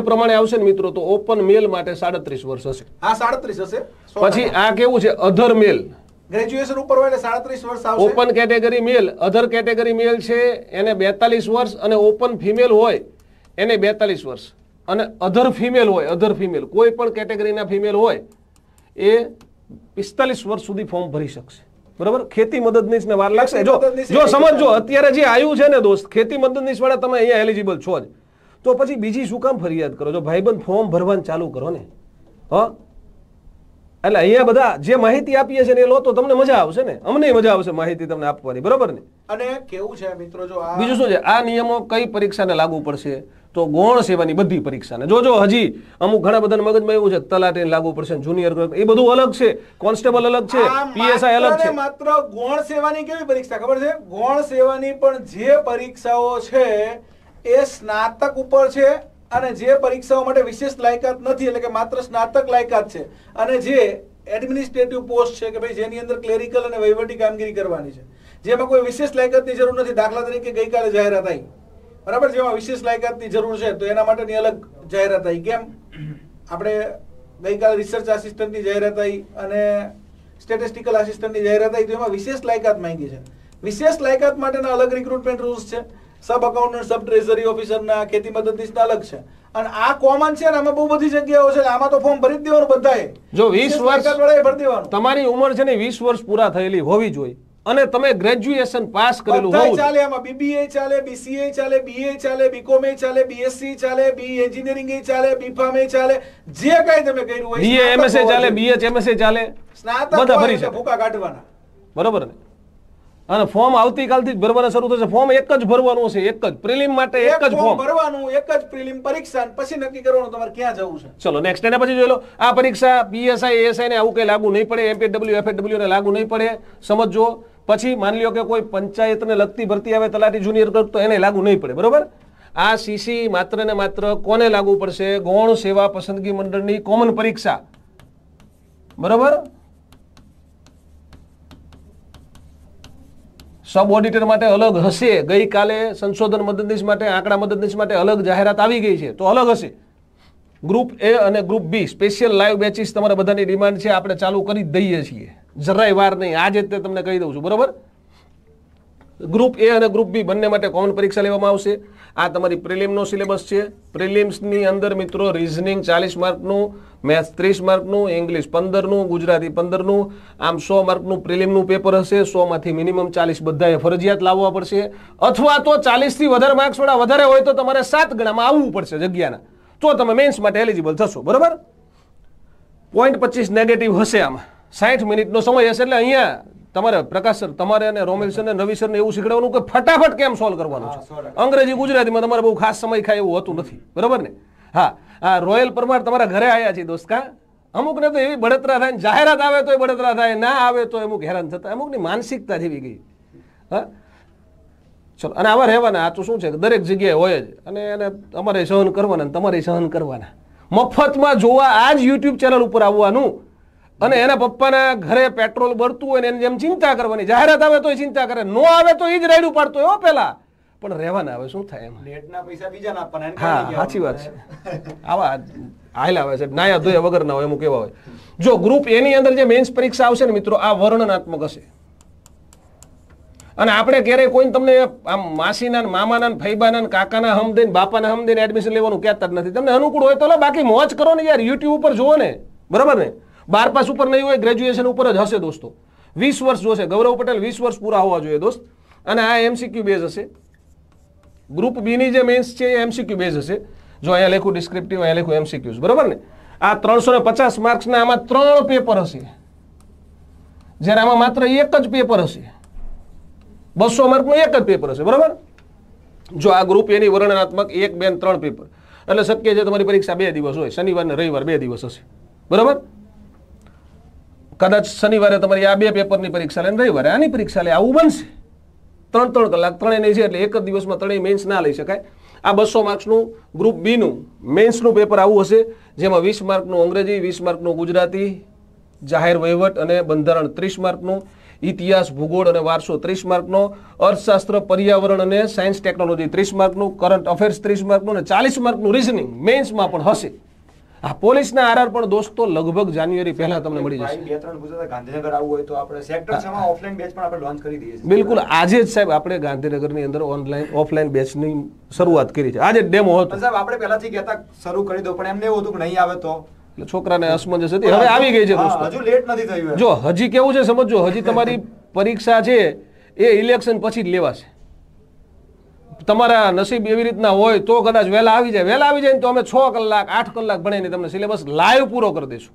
એ પ્રમાણે આવશે ને મિત્રો તો ઓપન મેલ માટે સાડત્રીસ વર્ષ હશે આ સાડત્રીસ હશે પછી આ કેવું છે અધર મેલ ગ્રેજ્યુએશન ઉપર હોય ને સાડત્રીસ વર્ષ આવશે open category male other category male છે એને બેતાલીસ વર્ષ અને ઓપન ફિમેલ હોય એને બેતાલીસ વર્ષ અને અધર ફિમેલ હોય અધર ફિમેલ કોઈ પણ કેટેગરીના ફિમેલ હોય એ પિસ્તાલીસ વર્ષ સુધી ફોર્મ ભરી શકશે બરાબર ખેતી મદદનીશ ને વાર લાગશે જો જો સમજો અત્યારે જે આવ્યું છે ને દોસ્ત ખેતી મદદનીશ વાળા તમે અહીંયા એલિજિબલ છો જ તો પછી બીજી શું કામ ફરિયાદ કરો જો ભાઈબંધ ફોર્મ ભરવાનું ચાલુ કરો ને હા એટલે અહીંયા બધા જે માહિતી આપીએ છે ને એ લો તો તમને મજા આવશે ને અમને મજા આવશે માહિતી તમને આપવાની બરોબર ને અને કેવું છે મિત્રો જો બીજું શું છે આ નિયમો કઈ પરીક્ષાને લાગુ પડશે તો ગૌણ સેવાની બધી પરીક્ષાને જોજો હજી અમુક ઘણા બધા મગજમાં એવું છે તલાટીને લાગુ પડશે જુનિયર એ બધું અલગ છે કોન્સ્ટેબલ અલગ છે પીએસઆઈ અલગ છે માત્ર ગૌણ સેવાની કેવી પરીક્ષા ખબર છે ગૌણ સેવાની પણ જે પરીક્ષાઓ છે એ સ્નાતક ઉપર છે અને જે પરીક્ષાઓ માટે વિશેષ લાયકાત નથી એટલે કે માત્ર સ્નાતક લાયકાત છે અને જે એડમિનિસ્ટ્રેટિવ પોસ્ટ છે કે ભાઈ જેની અંદર ક્લેરિકલ અને વહીવટી કામગીરી કરવાની છે જેમાં કોઈ વિશેષ લાયકાતની જરૂર નથી દાખલા તરીકે ગઈકાલે જાહેરાત આવી બરાબર જેમાં વિશેષ લાયકાતની જરૂર છે તો એના માટેની અલગ જાહેરાત આવી કેમ આપણે ગઈકાલે રિસર્ચ આસિસ્ટન્ટની જાહેરાત આવી અને સ્ટેટિસ્ટિકલ આસિસ્ટન્ટની જાહેરાત આવી તો એમાં વિશેષ લાયકાત માંગી છે વિશેષ લાયકાત માટેના અલગ રિક્રુટમેન્ટ રૂલ્સ છે સબ અકાઉન્ટન્ટ સબ ટ્રેઝરી ઓફિસરના ખેતી મદદનીશના અલગ છે અને આ કોમન છે ને આમાં બહુ બધી જગ્યાઓ છે આમાં તો ફોર્મ ભરી દેવાનું બધાએ જો 20 વર્ષ તમારી ઉંમર છે ને 20 વર્ષ પૂરા થયેલી હોવી જોઈએ અને તમે ગ્રેજ્યુએશન પાસ કરેલું હોવું ચાલે આમાં બીબીએ ચાલે બીસીએ ચાલે બીએ ચાલે બીકોમ એ ચાલે બીએસસી ચાલે બી એન્જિનિયરિંગ એ ચાલે બીફામ એ ચાલે જે કાઈ તમે કર્યું હોય બીએ એમએસએ ચાલે બીએચ એમએસએ ચાલે સ્નાતક બધા ભરી છે ભૂકા કાઢવાના બરોબર ને અને ફોર્મ આવતીકાલથી જ ભરવાના શરૂ થશે ફોર્મ એક જ ભરવાનું છે એક જ પ્રિલિમ માટે એક જ ફોર્મ ભરવાનું એક જ પ્રિલિમ પરીક્ષા પછી નક્કી કરવાનું તમારે ક્યાં જવું છે ચલો નેક્સ્ટ એને પછી જોઈ લો આ પરીક્ષા પીએસઆઈ એએસઆઈ ને આવું કંઈ લાગુ નહીં પડે એમપીડબ્લ્યુ એફએડબ્લ્યુ ને લાગુ નહીં પડે સમજો પછી માની લો કે કોઈ પંચાયતને લગતી ભરતી આવે તલાટી જુનિયર કર તો એને લાગુ નહીં પડે બરોબર આ સીસી માત્ર ને માત્ર કોને લાગુ પડશે ગૌણ સેવા પસંદગી મંડળની કોમન પરીક્ષા બરોબર સબ ઓડિટર માટે અલગ હશે ગઈકાલે સંશોધન મદદનીશ માટે આંકડા મદદનીશ માટે અલગ જાહેરાત આવી ગઈ છે તો અલગ હશે ગ્રુપ એ અને group B special live batches તમારા બધાની ડિમાન્ડ છે આપણે ચાલુ કરી દઈએ છીએ જરાય વાર નહીં આજે તે તમને કહી દઉં છું બરાબર ગ્રુપ એ અને ગ્રુપ બી બંને માટે કોમન પરીક્ષા લેવામાં આવશે આ તમારી પ્રિલિમનો સિલેબસ છે પ્રિલિમ્સની અંદર મિત્રો રિઝનિંગ ચાલીસ માર્કનું મેથ્સ ત્રીસ માર્કનું ઇંગ્લિશ પંદરનું ગુજરાતી પંદરનું આમ સો માર્કનું પ્રિલિમનું પેપર હશે સોમાંથી મિનિમમ ચાલીસ બધાએ ફરજિયાત લાવવા પડશે અથવા તો ચાલીસથી વધારે માર્ક્સવાળા વધારે હોય તો તમારે સાત ગણામાં આવવું પડશે જગ્યાના તો તમે મેન્સ માટે એલિજિબલ થશો બરાબર પોઈન્ટ પચીસ નેગેટિવ હશે આમાં સાઠ મિનિટનો સમય હશે એટલે અહીંયા તમારે પ્રકાશ સર તમારે અને રોમેલ સર ને નવી સર ને એવું શીખડાવવાનું કે ફટાફટ કેમ સોલ્વ કરવાનું છે અંગ્રેજી ગુજરાતીમાં તમારે બહુ ખાસ સમય ખાય એવું હોતું નથી બરાબર ને હા આ રોયલ પરમાર તમારા ઘરે આવ્યા છે દોસ્ત કા અમુક ને તો એવી બળતરા થાય જાહેરાત આવે તો બળતરા થાય ના આવે તો અમુક હેરાન થતા અમુકની માનસિકતા જેવી ગઈ હા ચલો અને આવા રહેવાના આ તો શું છે દરેક જગ્યાએ હોય જ અને એને અમારે સહન કરવાના તમારે સહન કરવાના મફતમાં જોવા આ જ યુટ્યુબ ચેનલ ઉપર આવવાનું અને એના પપ્પાના ઘરે પેટ્રોલ બળતું હોય ને એની જેમ ચિંતા કરવાની જાહેરાત આવે તો ચિંતા કરે નો આવે તો એ જ રાયડું પાડતો હોય પેલા પણ રહેવાના આવે શું થાય એમ હા સાચી વાત છે આવા હાલ આવે છે નાયા ધોયા વગર ના હોય એમ કેવા હોય જો ગ્રુપ એની અંદર જે મેન્સ પરીક્ષા આવશે ને મિત્રો આ વર્ણનાત્મક હશે અને આપણે ક્યારેય કોઈ તમને આમ માસીના મામાના ફૈબાના કાકાના હમ દઈને બાપાના હમ દઈને એડમિશન લેવાનું કહેતા જ નથી તમને અનુકૂળ હોય તો બાકી મોજ કરો ને યાર યુટ્યુબ ઉપર જુઓ ને બરાબર ને બાર પાસ ઉપર નહીં હોય ગ્રેજ્યુએશન ઉપર જ હશે દોસ્તો વીસ વર્ષ જોશે ગૌરવ પટેલ વીસ વર્ષ પૂરા હોવા જોઈએ દોસ્ત અને આ એમસીક્યુ બેઝ હશે ગ્રુપ બીની જે મેન્સ છે એ એમસીક્યુ બેઝ હશે જો અહીંયા લખું ડિસ્ક્રિપ્ટિવ અહીંયા લખું એમસીક્યુઝ બરાબર ને આ ત્રણસો ને પચાસ માર્ક્સના આમાં ત્રણ પેપર હશે જ્યારે આમાં માત્ર એક જ પેપર હશે બસો માર્કનું એક જ પેપર હશે બરાબર જો આ ગ્રુપ એની વર્ણનાત્મક એક બે ત્રણ પેપર એટલે શક્ય છે તમારી પરીક્ષા બે દિવસ હોય શનિવાર ને રવિવાર બે દિવસ હશે બરાબર કદાચ શનિવારે તમારી આ બે પેપરની પરીક્ષા લઈને રવિવારે આની પરીક્ષા લે આવું બનશે ત્રણ ત્રણ કલાક ત્રણેય નહીં છે એટલે એક જ દિવસમાં ત્રણેય મેન્સ ના લઈ શકાય આ બસો માર્ક્સનું ગ્રુપ બીનું મેન્સનું પેપર આવું હશે જેમાં વીસ માર્કનું અંગ્રેજી વીસ માર્કનું ગુજરાતી જાહેર વહીવટ અને બંધારણ ત્રીસ માર્કનું ઇતિહાસ ભૂગોળ અને વારસો ત્રીસ માર્કનો અર્થશાસ્ત્ર પર્યાવરણ અને સાયન્સ ટેકનોલોજી ત્રીસ માર્કનું કરંટ અફેર્સ ત્રીસ માર્કનું અને ચાલીસ માર્કનું રિઝનિંગ મેન્સમાં પણ હશે આ પોલીસના આરઆર પણ દોસ્તો લગભગ જાન્યુઆરી પહેલા તમને મળી જશે ગાંધીનગર આવવું હોય તો આપણે સેક્ટર સેમાં ઓફલાઈન બેચ પણ આપણે લોન્ચ કરી દઈએ છીએ બિલકુલ આજે જ સાહેબ આપણે ગાંધીનગર ની અંદર ઓનલાઈન ઓફલાઈન ની શરૂઆત કરી છે આજે ડેમો હતો સાહેબ આપણે થી કહેતા શરૂ કરી દો પણ એમને એવું હતું કે નહીં આવે તો છોકરાને અસમંજસ હતી હવે આવી ગઈ છે દોસ્તો હજુ લેટ નથી થયું જો હજી કેવું છે સમજો હજી તમારી પરીક્ષા છે એ ઇલેક્શન પછી જ લેવાશે તમારા નસીબ એવી રીતના હોય તો કદાચ વહેલા આવી જાય વહેલા આવી જાય ને તો અમે છ કલાક આઠ કલાક ભણીને તમને સિલેબસ લાઈવ પૂરો કરી દઈશું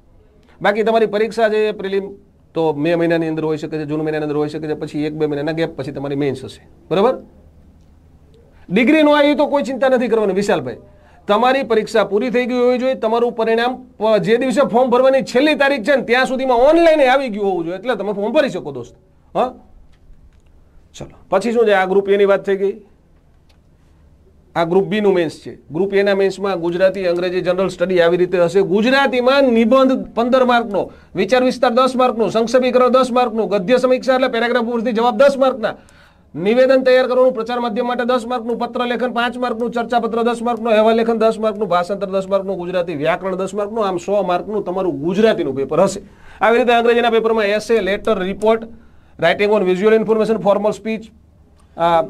બાકી તમારી પરીક્ષા જે પ્રિલિમ તો મે મહિનાની અંદર હોઈ શકે છે જૂન મહિનાની અંદર હોઈ શકે છે પછી એક બે મહિનાના ગેપ પછી તમારી મેન્સ હશે બરાબર ડિગ્રીનું નો આવી તો કોઈ ચિંતા નથી કરવાની વિશાલભાઈ તમારી પરીક્ષા પૂરી થઈ ગઈ હોવી જોઈએ તમારું પરિણામ જે દિવસે ફોર્મ ભરવાની છેલ્લી તારીખ છે ને ત્યાં સુધીમાં ઓનલાઈન આવી ગયું હોવું જોઈએ એટલે તમે ફોર્મ ભરી શકો દોસ્ત હા ચલો પછી શું છે આ ગ્રુપ એની વાત થઈ ગઈ આ ગ્રુપ બીનું મેન્સ છે ગ્રુપ એના મેન્સમાં ગુજરાતી અંગ્રેજી જનરલ સ્ટડી આવી રીતે હશે ગુજરાતીમાં નિબંધ પંદર માર્કનો વિચાર વિસ્તાર દસ માર્કનો સંક્ષેપીકરણ દસ માર્કનું ગદ્ય સમીક્ષા એટલે પેરેગ્રાફ પૂરતી જવાબ દસ માર્કના નિવેદન તૈયાર કરવાનું પ્રચાર માધ્યમ માટે દસ માર્કનું પત્ર લેખન પાંચ માર્કનું ચર્ચા પત્ર દસ માર્કનું અહેવાલ લેખન દસ માર્કનું ભાષાંતર દસ માર્કનું ગુજરાતી વ્યાકરણ દસ માર્કનું આમ સો માર્કનું તમારું ગુજરાતીનું પેપર હશે આવી રીતે અંગ્રેજીના પેપરમાં essay letter report writing on visual information formal speech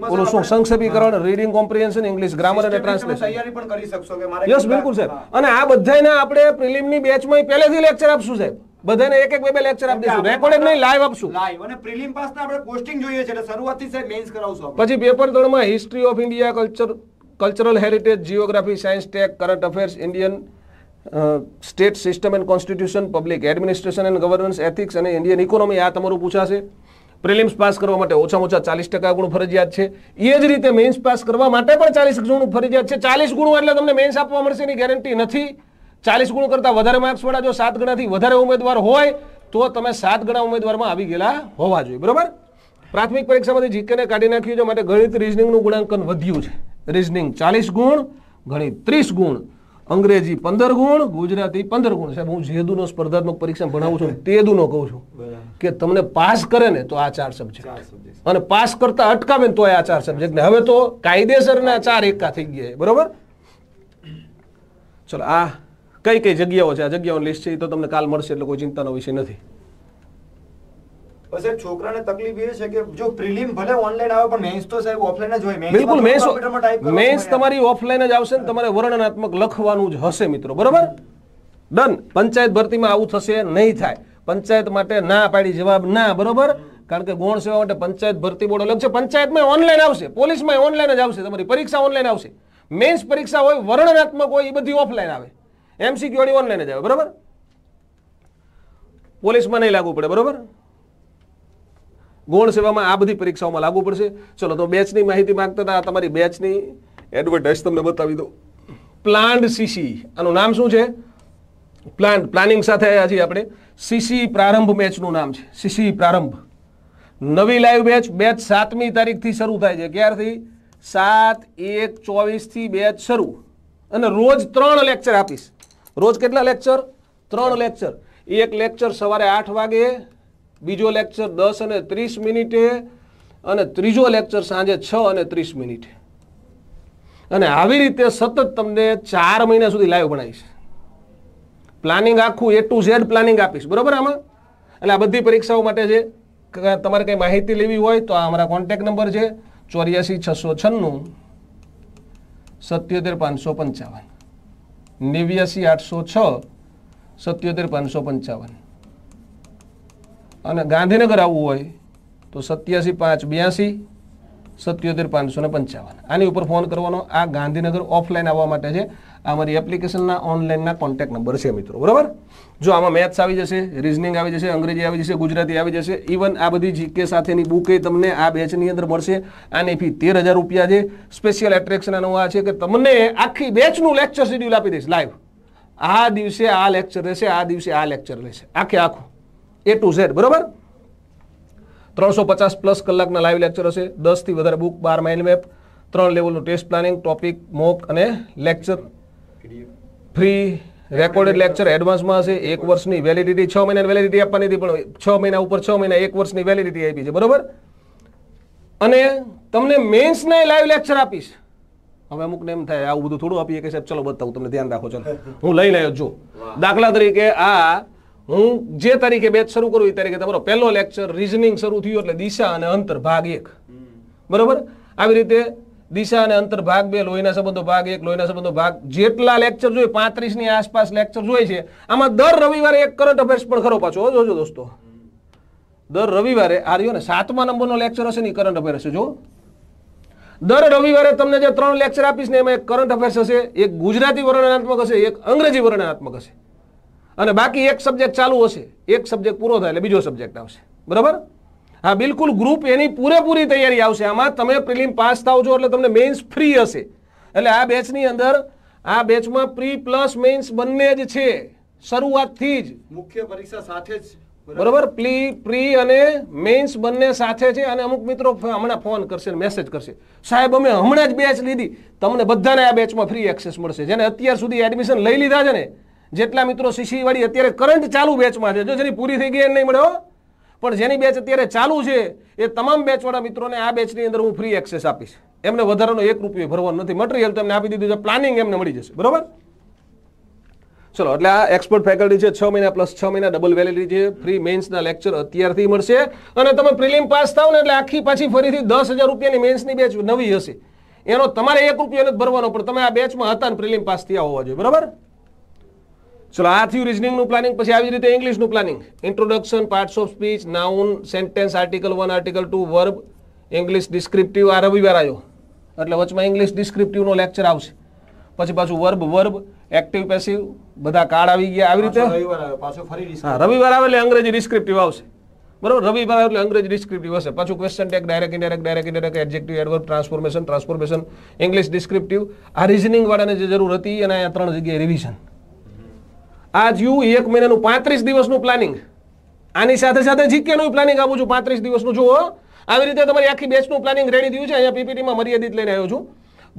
ઓલું શું સંક્ષેપીકરણ રીડિંગ કોમ્પ્રિહેન્શન ઇંગ્લિશ ગ્રામર અને ટ્રાન્સલેશન તૈયારી પણ કરી શકશો કે મારે યસ બિલકુલ સાહેબ અને આ બધાને આપણે પ્રિલિમની બેચમાં પહેલેથી લેક્ચર આપશું સાહેબ બધાને એક એક બે બે લેક્ચર આપી દઈશું રેકોર્ડેડ નહીં લાઈવ આપશું લાઈવ અને પ્રિલિમ પાસ આપણે પોસ્ટિંગ જોઈએ છે એટલે શરૂઆતથી સાહેબ મેન્સ કરાવશું પછી પેપર 3 માં history of India culture cultural heritage geography science tech current affairs Indian state system and constitution public administration and governance ethics અને ઇન્ડિયન ઇકોનોમી આ તમારું પૂછાશે પ્રિલિમ્સ પાસ કરવા માટે ઓછામાં ઓછા ચાલીસ ટકા ગુણ ફરજિયાત છે એ જ રીતે મેન્સ પાસ કરવા માટે પણ ચાલીસ ગુણ ફરજિયાત છે ચાલીસ ગુણો એટલે તમને મેન્સ આપવા મળશે એની ગેરંટી નથી ચાલીસ ગુણ કરતાં વધારે માર્ક્સવાળા જો સાત ગણાથી વધારે ઉમેદવાર હોય તો તમે સાત ગણા ઉમેદવારમાં આવી ગયેલા હોવા જોઈએ બરાબર પ્રાથમિક પરીક્ષામાંથી જીકેને કાઢી નાખ્યું છે માટે ગણિત રિઝનિંગનું ગુણાંકન વધ્યું છે રિઝનિંગ ચાલીસ ગુણ ગણિત ત્રીસ ગુણ અંગ્રેજી પંદર ગુણ ગુજરાતી પંદર ગુણ સાહેબ હું જે દુનો સ્પર્ધાત્મક પરીક્ષા ભણાવું છું તે દુનો કહું છું કે તમને પાસ કરે ને તો આ ચાર સબ્જેક્ટ અને પાસ કરતા અટકાવે ને તો આ ચાર સબ્જેક્ટ ને હવે તો કાયદેસરના ચાર એકા થઈ ગયા બરોબર ચલો આ કઈ કઈ જગ્યાઓ છે આ જગ્યાઓની લિસ્ટ છે એ તો તમને કાલ મળશે એટલે કોઈ ચિંતાનો વિષય નથી બસ સાહેબ છોકરાને તકલીફ એ છે કે જો પ્રિલિમ ભલે ઓનલાઈન આવે પણ મેન્સ તો સાહેબ ઓફલાઈન જ હોય બિલકુલ મેન્સ મેન્સ તમારી ઓફલાઈન જ આવશે ને તમારે વર્ણનાત્મક લખવાનું જ હશે મિત્રો બરોબર ડન પંચાયત ભરતીમાં આવું થશે નહીં થાય પંચાયત માટે ના પાડી જવાબ ના બરોબર કારણ કે ગૌણ સેવા માટે પંચાયત ભરતી બોર્ડ અલગ છે પંચાયતમાં ઓનલાઈન આવશે પોલીસમાં ઓનલાઈન જ આવશે તમારી પરીક્ષા ઓનલાઈન આવશે મેન્સ પરીક્ષા હોય વર્ણનાત્મક હોય એ બધી ઓફલાઈન આવે એમસીક્યુડી ઓનલાઈન જ આવે બરોબર પોલીસમાં નહીં લાગુ પડે બરોબર ગૌણ સેવામાં આ બધી પરીક્ષાઓમાં લાગુ પડશે ચલો તો બેચની માહિતી માંગતા હતા તમારી બેચની એડવર્ટાઇઝ તમને બતાવી દો પ્લાન્ટ સીસી આનું નામ શું છે પ્લાન પ્લાનિંગ સાથે આવ્યા આપણે સીસી પ્રારંભ મેચનું નામ છે સીસી પ્રારંભ નવી લાઈવ બેચ બેચ સાતમી તારીખથી શરૂ થાય છે ક્યારથી સાત એક ચોવીસથી બેચ શરૂ અને રોજ ત્રણ લેક્ચર આપીશ રોજ કેટલા લેક્ચર ત્રણ લેક્ચર એક લેક્ચર સવારે આઠ વાગે બીજો લેક્ચર દસ અને ત્રીસ મિનિટે અને ત્રીજો લેક્ચર સાંજે છ અને ત્રીસ મિનિટે અને આવી રીતે સતત તમને ચાર મહિના સુધી લાઈવ બનાવીશ પ્લાનિંગ આખું એ ટુ ઝેડ પ્લાનિંગ આપીશ બરાબર આમાં એટલે આ બધી પરીક્ષાઓ માટે છે તમારે કંઈ માહિતી લેવી હોય તો આ અમારા કોન્ટેક નંબર છે ચોર્યાસી છસો છન્નું સત્યોતેર પાંચસો પંચાવન નેવ્યાસી આઠસો છ સત્યોતેર પાંચસો પંચાવન અને ગાંધીનગર આવવું હોય તો સત્યાસી પાંચ બ્યાસી સત્યોતેર પાંચસો ને પંચાવન આની ઉપર ફોન કરવાનો આ ગાંધીનગર ઓફલાઈન આવવા માટે છે આ મારી એપ્લિકેશનના ઓનલાઈનના કોન્ટેક્ટ નંબર છે મિત્રો બરાબર જો આમાં મેથ્સ આવી જશે રિઝનિંગ આવી જશે અંગ્રેજી આવી જશે ગુજરાતી આવી જશે ઇવન આ બધી જીકે સાથેની બુકે તમને આ બેચની અંદર મળશે આની ફી તેર હજાર રૂપિયા છે સ્પેશિયલ એટ્રેક્શન આનો આ છે કે તમને આખી બેચનું લેક્ચર શેડ્યુલ આપી દઈશ લાઈવ આ દિવસે આ લેક્ચર રહેશે આ દિવસે આ લેક્ચર રહેશે આખે આખું એ ટુ ઝેડ બરોબર ત્રણસો પચાસ પ્લસ કલાકના લાઈવ લેક્ચર હશે દસથી વધારે બુક બાર માઇન્ડ મેપ ત્રણ લેવલનું ટેસ્ટ પ્લાનિંગ ટોપિક મોક અને લેક્ચર ફ્રી રેકોર્ડેડ લેક્ચર એડવાન્સમાં હશે એક વર્ષની વેલિડિટી છ મહિનાની વેલિડિટી આપવાની હતી પણ છ મહિના ઉપર છ મહિના એક વર્ષની વેલિડિટી આપી છે બરોબર અને તમને મેન્સના લાઈવ લેક્ચર આપીશ હવે અમુકને એમ થાય આવું બધું થોડું આપીએ કે સાહેબ ચલો બતાવું તમને ધ્યાન રાખો ચલો હું લઈ આવ્યો જો દાખલા તરીકે આ હું જે તરીકે બેચ શરૂ કરું એ તરીકે તમારો પહેલો લેક્ચર રિઝનિંગ શરૂ થયું એટલે દિશા અને અંતર ભાગ એક બરોબર આવી રીતે દિશા અને અંતર ભાગ બે લોહીના સંબંધો ભાગ એક લોહીના સંબંધો ભાગ જેટલા લેક્ચર જોઈએ પાંત્રીસની આસપાસ લેક્ચર જોઈએ છે આમાં દર રવિવારે એક કરંટ અફેર્સ પણ ખરો પાછો જોજો દોસ્તો દર રવિવારે આ રહ્યો ને સાતમા નંબરનો લેક્ચર હશે ને કરંટ અફેર હશે જો દર રવિવારે તમને જે ત્રણ લેક્ચર આપીશ ને એમાં એક કરંટ અફેર્સ હશે એક ગુજરાતી વર્ણનાત્મક હશે એક અંગ્રેજી વર્ણનાત્મક હશે અને બાકી એક સબ્જેક્ટ ચાલુ હશે એક સબ્જેક્ટ પૂરો થાય એટલે બીજો સબ્જેક્ટ આવશે બરાબર હા બિલકુલ ગ્રુપ એની પૂરેપૂરી તૈયારી આવશે આમાં તમે પ્રિલિમ પાસ થાવ છો એટલે તમને મેન્સ ફ્રી હશે એટલે આ બેચની અંદર આ બેચમાં પ્રી પ્લસ મેઇન્સ બંને જ છે શરૂઆતથી જ મુખ્ય પરીક્ષા સાથે જ બરોબર પ્લી પ્રી અને મેઇન્સ બંને સાથે છે અને અમુક મિત્રો હમણાં ફોન કરશે મેસેજ કરશે સાહેબ અમે હમણાં જ બેચ લીધી તમને બધાને આ બેચમાં ફ્રી એક્સેસ મળશે જેને અત્યાર સુધી એડમિશન લઈ લીધા છે ને જેટલા મિત્રો સીસીવાળી અત્યારે કરંટ ચાલુ બેચમાં છે જો જેની પૂરી થઈ ગઈ એને નહીં મળ્યો પણ જેની બેચ અત્યારે ચાલુ છે એ તમામ બેચવાળા મિત્રોને આ બેચની અંદર હું ફ્રી એક્સેસ આપીશ એમને વધારાનો એક રૂપિયો ભરવો નથી મટીરિયલ તમને આપી દીધું છે પ્લાનિંગ એમને મળી જશે બરોબર ચલો એટલે આ એક્સપર્ટ ફેકલ્ટી છે છ મહિના પ્લસ છ મહિના ડબલ વેલિડિટી છે ફ્રી મેન્સના લેક્ચર અત્યારથી મળશે અને તમે પ્રિલિમ પાસ થાવ ને એટલે આખી પાછી ફરીથી દસ હજાર રૂપિયાની મેન્સની બેચ નવી હશે એનો તમારે એક રૂપિયો નથી ભરવાનો પણ તમે આ બેચમાં હતા ને પ્રિલિમ પાસ થયા હોવા જોઈએ બરાબર ચલો આ થયું રિઝનિંગનું પ્લાનિંગ પછી આવી રીતે ઇંગ્લિશનું planning introduction parts of speech noun sentence article one article two verb English descriptive આ રવિવાર આવ્યો એટલે વચમાં ઇંગ્લિશ ડિસ્ક્રિપ્ટિવનો લેક્ચર આવશે પછી પાછું વર્બ વર્બ એક્ટિવ પેસિવ બધા કાર્ડ આવી ગયા આવી રીતે રવિવાર આવે એટલે અંગ્રેજી ડિસ્ક્રિપ્ટિવ આવશે બરોબર રવિવાર આવે એટલે અંગ્રેજી ડિસ્ક્રિપ્ટિવ હશે પાછું question tag direct indirect direct indirect adjective adverb transformation transformation English descriptive આ રિઝનિંગ વાળાને જે જરૂર હતી અને અહીંયા ત્રણ જગ્યાએ રિવિઝન આ જ્યુ એક મહિનાનું પાંત્રીસ દિવસનું પ્લાનિંગ આની સાથે સાથે જીકેનું પ્લાનિંગ આપું છું પાંત્રીસ દિવસનું જુઓ આવી રીતે તમારી આખી બેચનું પ્લાનિંગ રેડી થયું છે અહીંયા પીપીટીમાં મર્યાદિત લઈને આવ્યો છું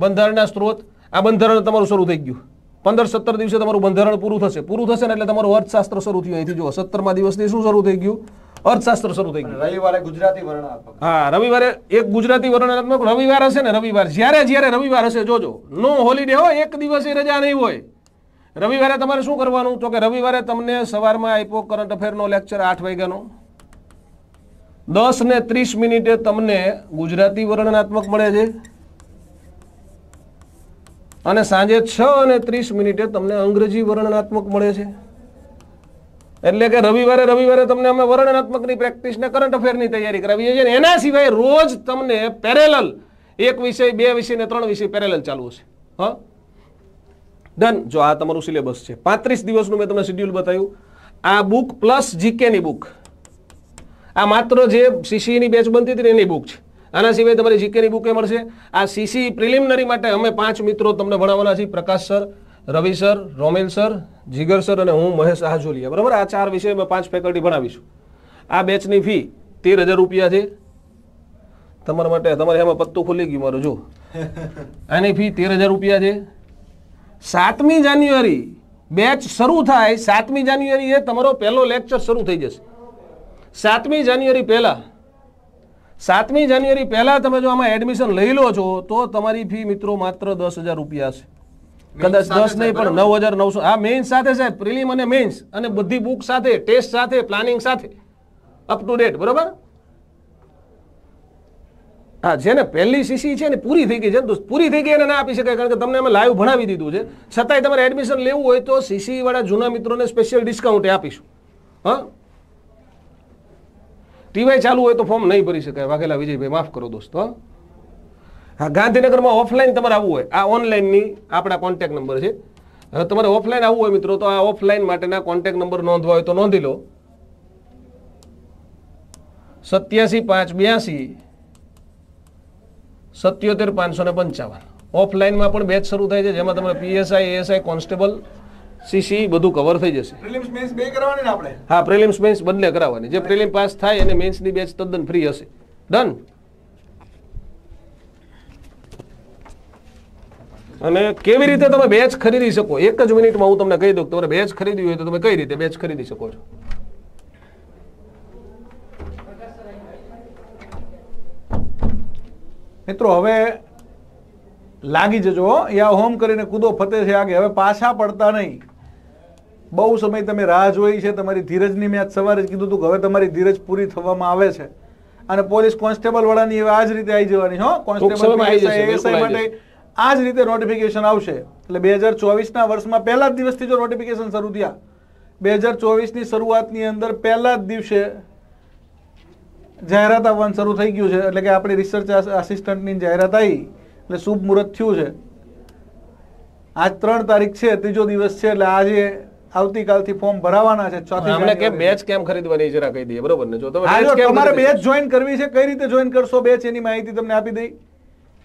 બંધારણના સ્ત્રોત આ બંધારણ તમારું શરૂ થઈ ગયું પંદર સત્તર દિવસે તમારું બંધારણ પૂરું થશે પૂરું થશે ને એટલે તમારું અર્થશાસ્ત્ર શરૂ થયું અહીંથી જુઓ સત્તરમાં દિવસથી શું શરૂ થઈ ગયું અર્થશાસ્ત્ર શરૂ થઈ ગયું રવિવારે ગુજરાતી વર્ણનાત્મક હા રવિવારે એક ગુજરાતી વર્ણનાત્મક રવિવાર હશે ને રવિવાર જ્યારે જ્યારે રવિવાર હશે જોજો નો હોલીડે હોય એક દિવસે રજા નહીં હોય રવિવારે તમારે શું કરવાનું તો કે રવિવારે તમને સવારમાં આપ્યો કરંટ અફેરનો લેક્ચર આઠ વાગ્યાનો દસ ને ત્રીસ મિનિટે તમને ગુજરાતી વર્ણનાત્મક મળે છે અને સાંજે છ અને ત્રીસ મિનિટે તમને અંગ્રેજી વર્ણનાત્મક મળે છે એટલે કે રવિવારે રવિવારે તમને અમે વર્ણનાત્મકની પ્રેક્ટિસ ને કરંટ અફેરની તૈયારી કરાવીએ છીએ એના સિવાય રોજ તમને પેરેલલ એક વિષય બે વિષય ને ત્રણ વિષય પેરેલલ ચાલુ છે હા ડન જો આ તમારું સિલેબસ છે પાંત્રીસ દિવસનું મેં તમને શેડ્યુલ બતાવ્યું આ બુક પ્લસ જીકેની બુક આ માત્ર જે સીસીની e બેચ બનતી હતી એની બુક છે આના સિવાય તમારી જીકેની બુક એ મળશે આ સીસી પ્રિલિમનરી e માટે અમે પાંચ મિત્રો તમને ભણાવવાના છીએ Prakash sir Ravi sir Romel sir Jigar sir અને હું મહેશ આહજોલિયા બરાબર આ ચાર વિષય અમે પાંચ ફેકલ્ટી ભણાવીશું આ બેચની ફી તેર હજાર રૂપિયા છે તમારા માટે તમારે એમાં પત્તું ખુલી ગયું મારું જો [LAUGHS] આની ફી તેર હજાર રૂપિયા છે સાતમી જાન્યુઆરી બેચ શરૂ થાય સાતમી જાન્યુઆરી એ તમારો પહેલો લેક્ચર શરૂ થઈ જશે સાતમી જાન્યુઆરી પહેલા સાતમી જાન્યુઆરી પહેલા તમે જો આમાં એડમિશન લઈ લો છો તો તમારી ફી મિત્રો માત્ર દસ હજાર રૂપિયા છે કદાચ દસ નહીં પણ નવ હજાર નવસો આ મેઇન્સ સાથે સાહેબ પ્રિલિમ અને મેઇન્સ અને બધી બુક સાથે ટેસ્ટ સાથે પ્લાનિંગ સાથે અપ ટુ ડેટ બરોબર હા જેને પહેલી સીસી છે ને પૂરી થઈ ગઈ છે ને પૂરી થઈ ગઈ એને ના આપી શકાય કારણ કે તમને અમે લાઈવ ભણાવી દીધું છે છતાંય તમારે એડમિશન લેવું હોય તો સીસી વાળા જૂના મિત્રોને સ્પેશિયલ ડિસ્કાઉન્ટ આપીશું હા ટીવાય ચાલુ હોય તો ફોર્મ નહીં ભરી શકાય વાઘેલા વિજયભાઈ માફ કરો દોસ્તો હા ગાંધીનગરમાં ઓફલાઈન તમારે આવવું હોય આ ઓનલાઈનની આપણા કોન્ટેક્ટ નંબર છે હવે તમારે ઓફલાઈન આવવું હોય મિત્રો તો આ ઓફલાઈન માટેના કોન્ટેક્ટ નંબર નોંધવા હોય તો નોંધી લો સત્યાસી પાંચ બ્યાસી સત્યોતેર પાંચસો ને પંચાવન ઓફલાઈનમાં પણ બેચ શરૂ થાય છે જેમાં તમારે પીએસઆઈ એએસઆઈ કોન્સ્ટેબલ સીસી બધું કવર થઈ જશે પ્રિલિમ્સ મેન્સ બે કરાવવાની આપણે હા પ્રિલિમ્સ મેન્સ બંને કરાવવાની જે પ્રિલિમ પાસ થાય એને મેન્સની બેચ તદ્દન ફ્રી હશે ડન અને કેવી રીતે તમે બેચ ખરીદી શકો એક જ મિનિટમાં હું તમને કહી દઉં તમારે બેચ ખરીદવી હોય તો તમે કઈ રીતે બેચ ખરીદી શકો છો મિત્રો હવે લાગી જજો યા હોમ કરીને કૂદો ફતે છે આગે હવે પાછા પડતા નહીં બહુ સમય તમે રાહ જોઈ છે તમારી ધીરજની મેં સવારે જ કીધું હતું કે હવે તમારી ધીરજ પૂરી થવામાં આવે છે અને પોલીસ કોન્સ્ટેબલ વાળાની હવે આ જ રીતે આવી જવાની હો કોન્સ્ટેબલ માટે આ જ રીતે નોટિફિકેશન આવશે એટલે બે હજાર ચોવીસના વર્ષમાં પહેલા જ દિવસથી જો નોટિફિકેશન શરૂ થયા બે હજાર ચોવીસની શરૂઆતની અંદર પહેલા જ દિવસે જાહેરાત આવવાનું શરૂ થઈ ગયું છે એટલે કે આપણી રિસર્ચ આસિસ્ટન્ટની જાહેરાત આવી એટલે શુભ મુહૂર્ત થયું છે આજ ત્રણ તારીખ છે ત્રીજો દિવસ છે એટલે આજે આવતીકાલથી ફોર્મ ભરાવાના છે ચોથી કે બેચ કેમ ખરીદવાની જરા કહી દઈએ બરોબર ને જો તમે તમારે બેચ જોઈન કરવી છે કઈ રીતે જોઈન કરશો બેચ એની માહિતી તમને આપી દઈ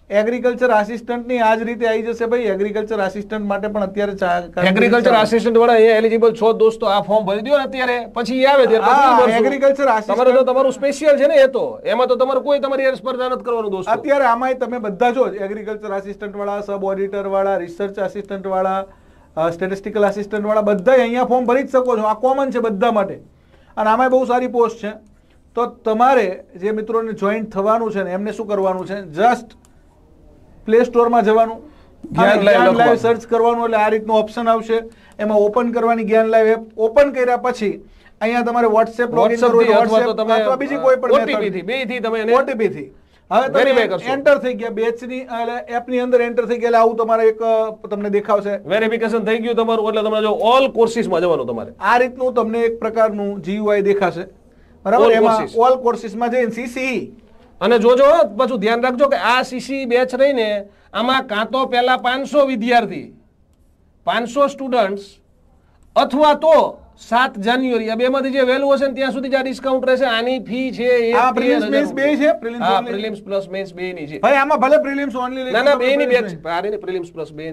એગ્રીકલ્ચર આસિસ્ટન્ટની આ જ રીતે આવી જશે ભાઈ એગ્રીકલ્ચર આસિસ્ટન્ટ માટે પણ અત્યારે એગ્રીકલ્ચર આસિસ્ટન્ટ વાળા એ એલિજિબલ છો દોસ્તો આ ફોર્મ ભરી દો અત્યારે પછી એ આવે એગ્રીકલ્ચર તમારે તો તમારું સ્પેશિયલ છે ને એ તો એમાં તો તમારે કોઈ તમારી સ્પર્ધા નથી કરવાનું દોસ્તો અત્યારે આમાં તમે બધા જો એગ્રીકલ્ચર આસિસ્ટન્ટ વાળા સબ ઓડિટર વાળા રિસર્ચ આસિસ્ટન્ટ વાળા સ્ટેટિસ્ટિકલ આસિસ્ટન્ટ વાળા બધા અહીંયા ફોર્મ ભરી જ શકો છો આ કોમન છે બધા માટે અને આમાં બહુ સારી પોસ્ટ છે તો તમારે જે મિત્રોને જોઈન્ટ થવાનું છે ને એમને શું કરવાનું છે જસ્ટ પ્લે સ્ટોરમાં જવાનું જ્ઞાન લાઈવ સર્ચ કરવાનું એટલે આ રીતનું ઓપ્શન આવશે એમાં ઓપન કરવાની જ્ઞાન લાઈવ એપ ઓપન કર્યા પછી અહીંયા તમારે વોટ્સએપ લોગિન કરવું વોટ્સએપ અથવા બીજી કોઈ પણ ઓટીપી થી બે થી તમે ઓટીપી થી હવે તમે એન્ટર થઈ ગયા બેચ ની એટલે એપ ની અંદર એન્ટર થઈ ગયા એટલે આવું તમારે એક તમને દેખાવશે વેરિફિકેશન થઈ ગયું તમારું એટલે તમારે જો ઓલ કોર્સિસ માં જવાનું તમારે આ રીતનું તમને એક પ્રકારનું જીયુઆઈ દેખાશે બરાબર એમાં ઓલ કોર્સિસ માં જઈને સીસીઈ અને જોજો પાછું ધ્યાન રાખજો કે આ સીસી બેચ રહીને આમાં કાં તો પહેલાં પાંચસો વિદ્યાર્થી પાંચસો સ્ટુડન્ટ્સ અથવા તો સાત જાન્યુઆરી આ બેમાંથી જે વહેલું હશે ત્યાં સુધી જે ડિસ્કાઉન્ટ રહેશે આની ફી છે એ ભલે બે ની બેચ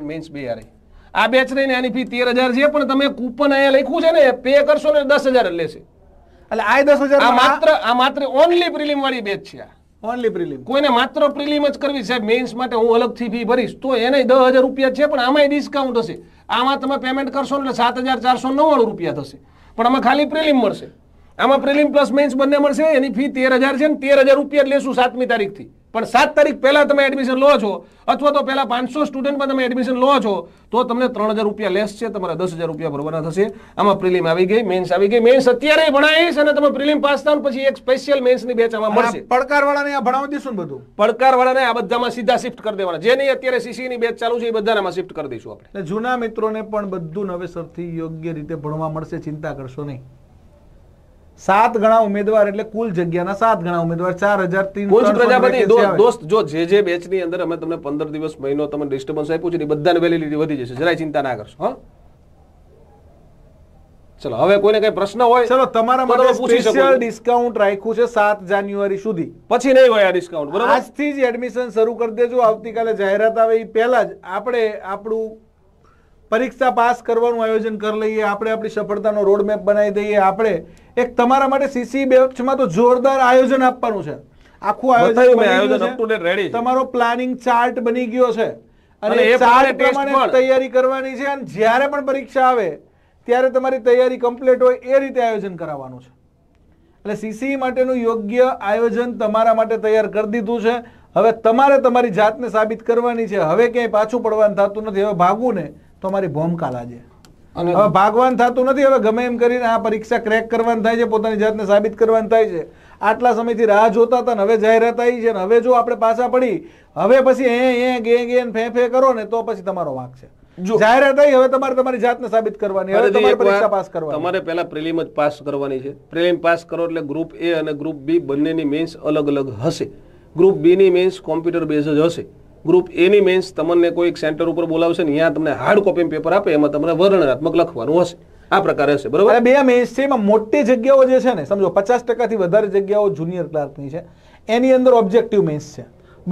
આરે આ બેચ રહીને આની ફી તેર હજાર છે પણ તમે કુપન અહીંયા લખ્યું છે ને પે કરશો ને દસ હજાર લેશે એટલે આ દસ હજાર માત્ર આ માત્ર ઓનલી પ્રિલિમ વાળી બેચ છે આ ઓનલી પ્રિલિમ કોઈને માત્ર પ્રિલિમ જ કરવી છે મેઇન્સ માટે હું અલગથી ફી ભરીશ તો એને દસ હજાર રૂપિયા છે પણ આમાંય ડિસ્કાઉન્ટ હશે આમાં તમે પેમેન્ટ કરશો એટલે સાત હજાર ચારસો નવ્વાણું રૂપિયા થશે પણ આમાં ખાલી પ્રિલિમ મળશે આમાં પ્રિલિમ પ્લસ મેઇન્સ બંને મળશે એની ફી તેર હજાર છે ને તેર હજાર રૂપિયા લેશું સાતમી તારીખથી પણ સાત તારીખ પહેલાં તમે એડમિશન લો છો અથવા તો પહેલાં પાંચસો સ્ટુડન્ટમાં તમે એડમિશન લો છો તો તમને ત્રણ હજાર રૂપિયા લેસ છે તમારા દસ રૂપિયા ભરવાના થશે આમાં પ્રિલિમ આવી ગઈ મેન્સ આવી ગઈ મેન્સ અત્યારે ભણાવીશ અને તમે પ્રિલિમ પાસ થાવ પછી એક સ્પેશિયલ મેન્સની બેચ આમાં મળશે પડકારવાળાને આ ભણાવી દઈશું બધું પડકારવાળાને આ બધામાં સીધા શિફ્ટ કરી દેવાના જે નહીં અત્યારે સીસીની બેચ ચાલુ છે એ બધાનામાં શિફ્ટ કરી દઈશું આપણે જૂના મિત્રોને પણ બધું નવેસરથી યોગ્ય રીતે ભણવા મળશે ચિંતા કરશો નહીં સાત ગણા ઉમેદવાર એટલે કુલ જગ્યાના સાત ગણા ઉમેદવાર ચાર હજાર પ્રજાપતિ દોસ્ત જો જે જે બેચ ની અંદર અમે તમને પંદર દિવસ મહિનો તમને ડિસ્ટર્બન્સ આપ્યું છે બધાને વેલિડિટી વધી જશે જરાય ચિંતા ના કરશો હા ચલો હવે કોઈને કઈ પ્રશ્ન હોય ચલો તમારા માટે સ્પેશિયલ ડિસ્કાઉન્ટ રાખ્યું છે સાત જાન્યુઆરી સુધી પછી નહીં હોય આ ડિસ્કાઉન્ટ બરાબર આજથી જ એડમિશન શરૂ કરી દેજો આવતીકાલે જાહેરાત આવે એ પહેલા જ આપણે આપણું પરીક્ષા પાસ કરવાનું આયોજન કરી લઈએ આપણે આપણી સફળતાનો રોડમેપ બનાવી દઈએ આપણે એક તમારા માટે સીસી બેચમાં તો જોરદાર આયોજન આપવાનું છે આખું આયોજન તમારો પ્લાનિંગ ચાર્ટ બની ગયો છે અને ચાર્ટ પ્રમાણે તૈયારી કરવાની છે અને જ્યારે પણ પરીક્ષા આવે ત્યારે તમારી તૈયારી કમ્પ્લીટ હોય એ રીતે આયોજન કરાવવાનું છે એટલે સીસી માટેનું યોગ્ય આયોજન તમારા માટે તૈયાર કરી દીધું છે હવે તમારે તમારી જાતને સાબિત કરવાની છે હવે ક્યાંય પાછું પડવાનું થતું નથી હવે ભાગવું ને તો અમારી ભોમ કાલા હવે ભાગવાન થતું નથી હવે ગમે એમ કરીને આ પરીક્ષા ક્રેક કરવાની થાય છે પોતાની જાતને સાબિત કરવાની થાય છે આટલા સમયથી રાહ જોતા હતા ને હવે જાહેરાત આવી છે ને હવે જો આપણે પાછા પડી હવે પછી એ એ ગે ગે ફે ફે કરો ને તો પછી તમારો વાંક છે જાહેરાત આવી હવે તમારે તમારી જાતને સાબિત કરવાની હવે તમારે પરીક્ષા પાસ કરવાની તમારે પહેલા પ્રિલિમ જ પાસ કરવાની છે પ્રિલિમ પાસ કરો એટલે ગ્રુપ એ અને ગ્રુપ બી બંનેની મેન્સ અલગ અલગ હશે ગ્રુપ બી ની મેન્સ કોમ્પ્યુટર બેઝ જ હશે ગ્રુપ એની મેન્સ તમને કોઈ એક સેન્ટર ઉપર બોલાવશે ને ત્યાં તમને હાર્ડ કોપી પેપર આપે એમાં તમને વર્ણનાત્મક લખવાનું હશે આ પ્રકાર હશે બરોબર બે મેન્સ છે એમાં મોટી જગ્યાઓ જે છે ને સમજો પચાસ ટકાથી વધારે જગ્યાઓ જુનિયર ક્લાર્કની છે એની અંદર ઓબ્જેક્ટિવ મેન્સ છે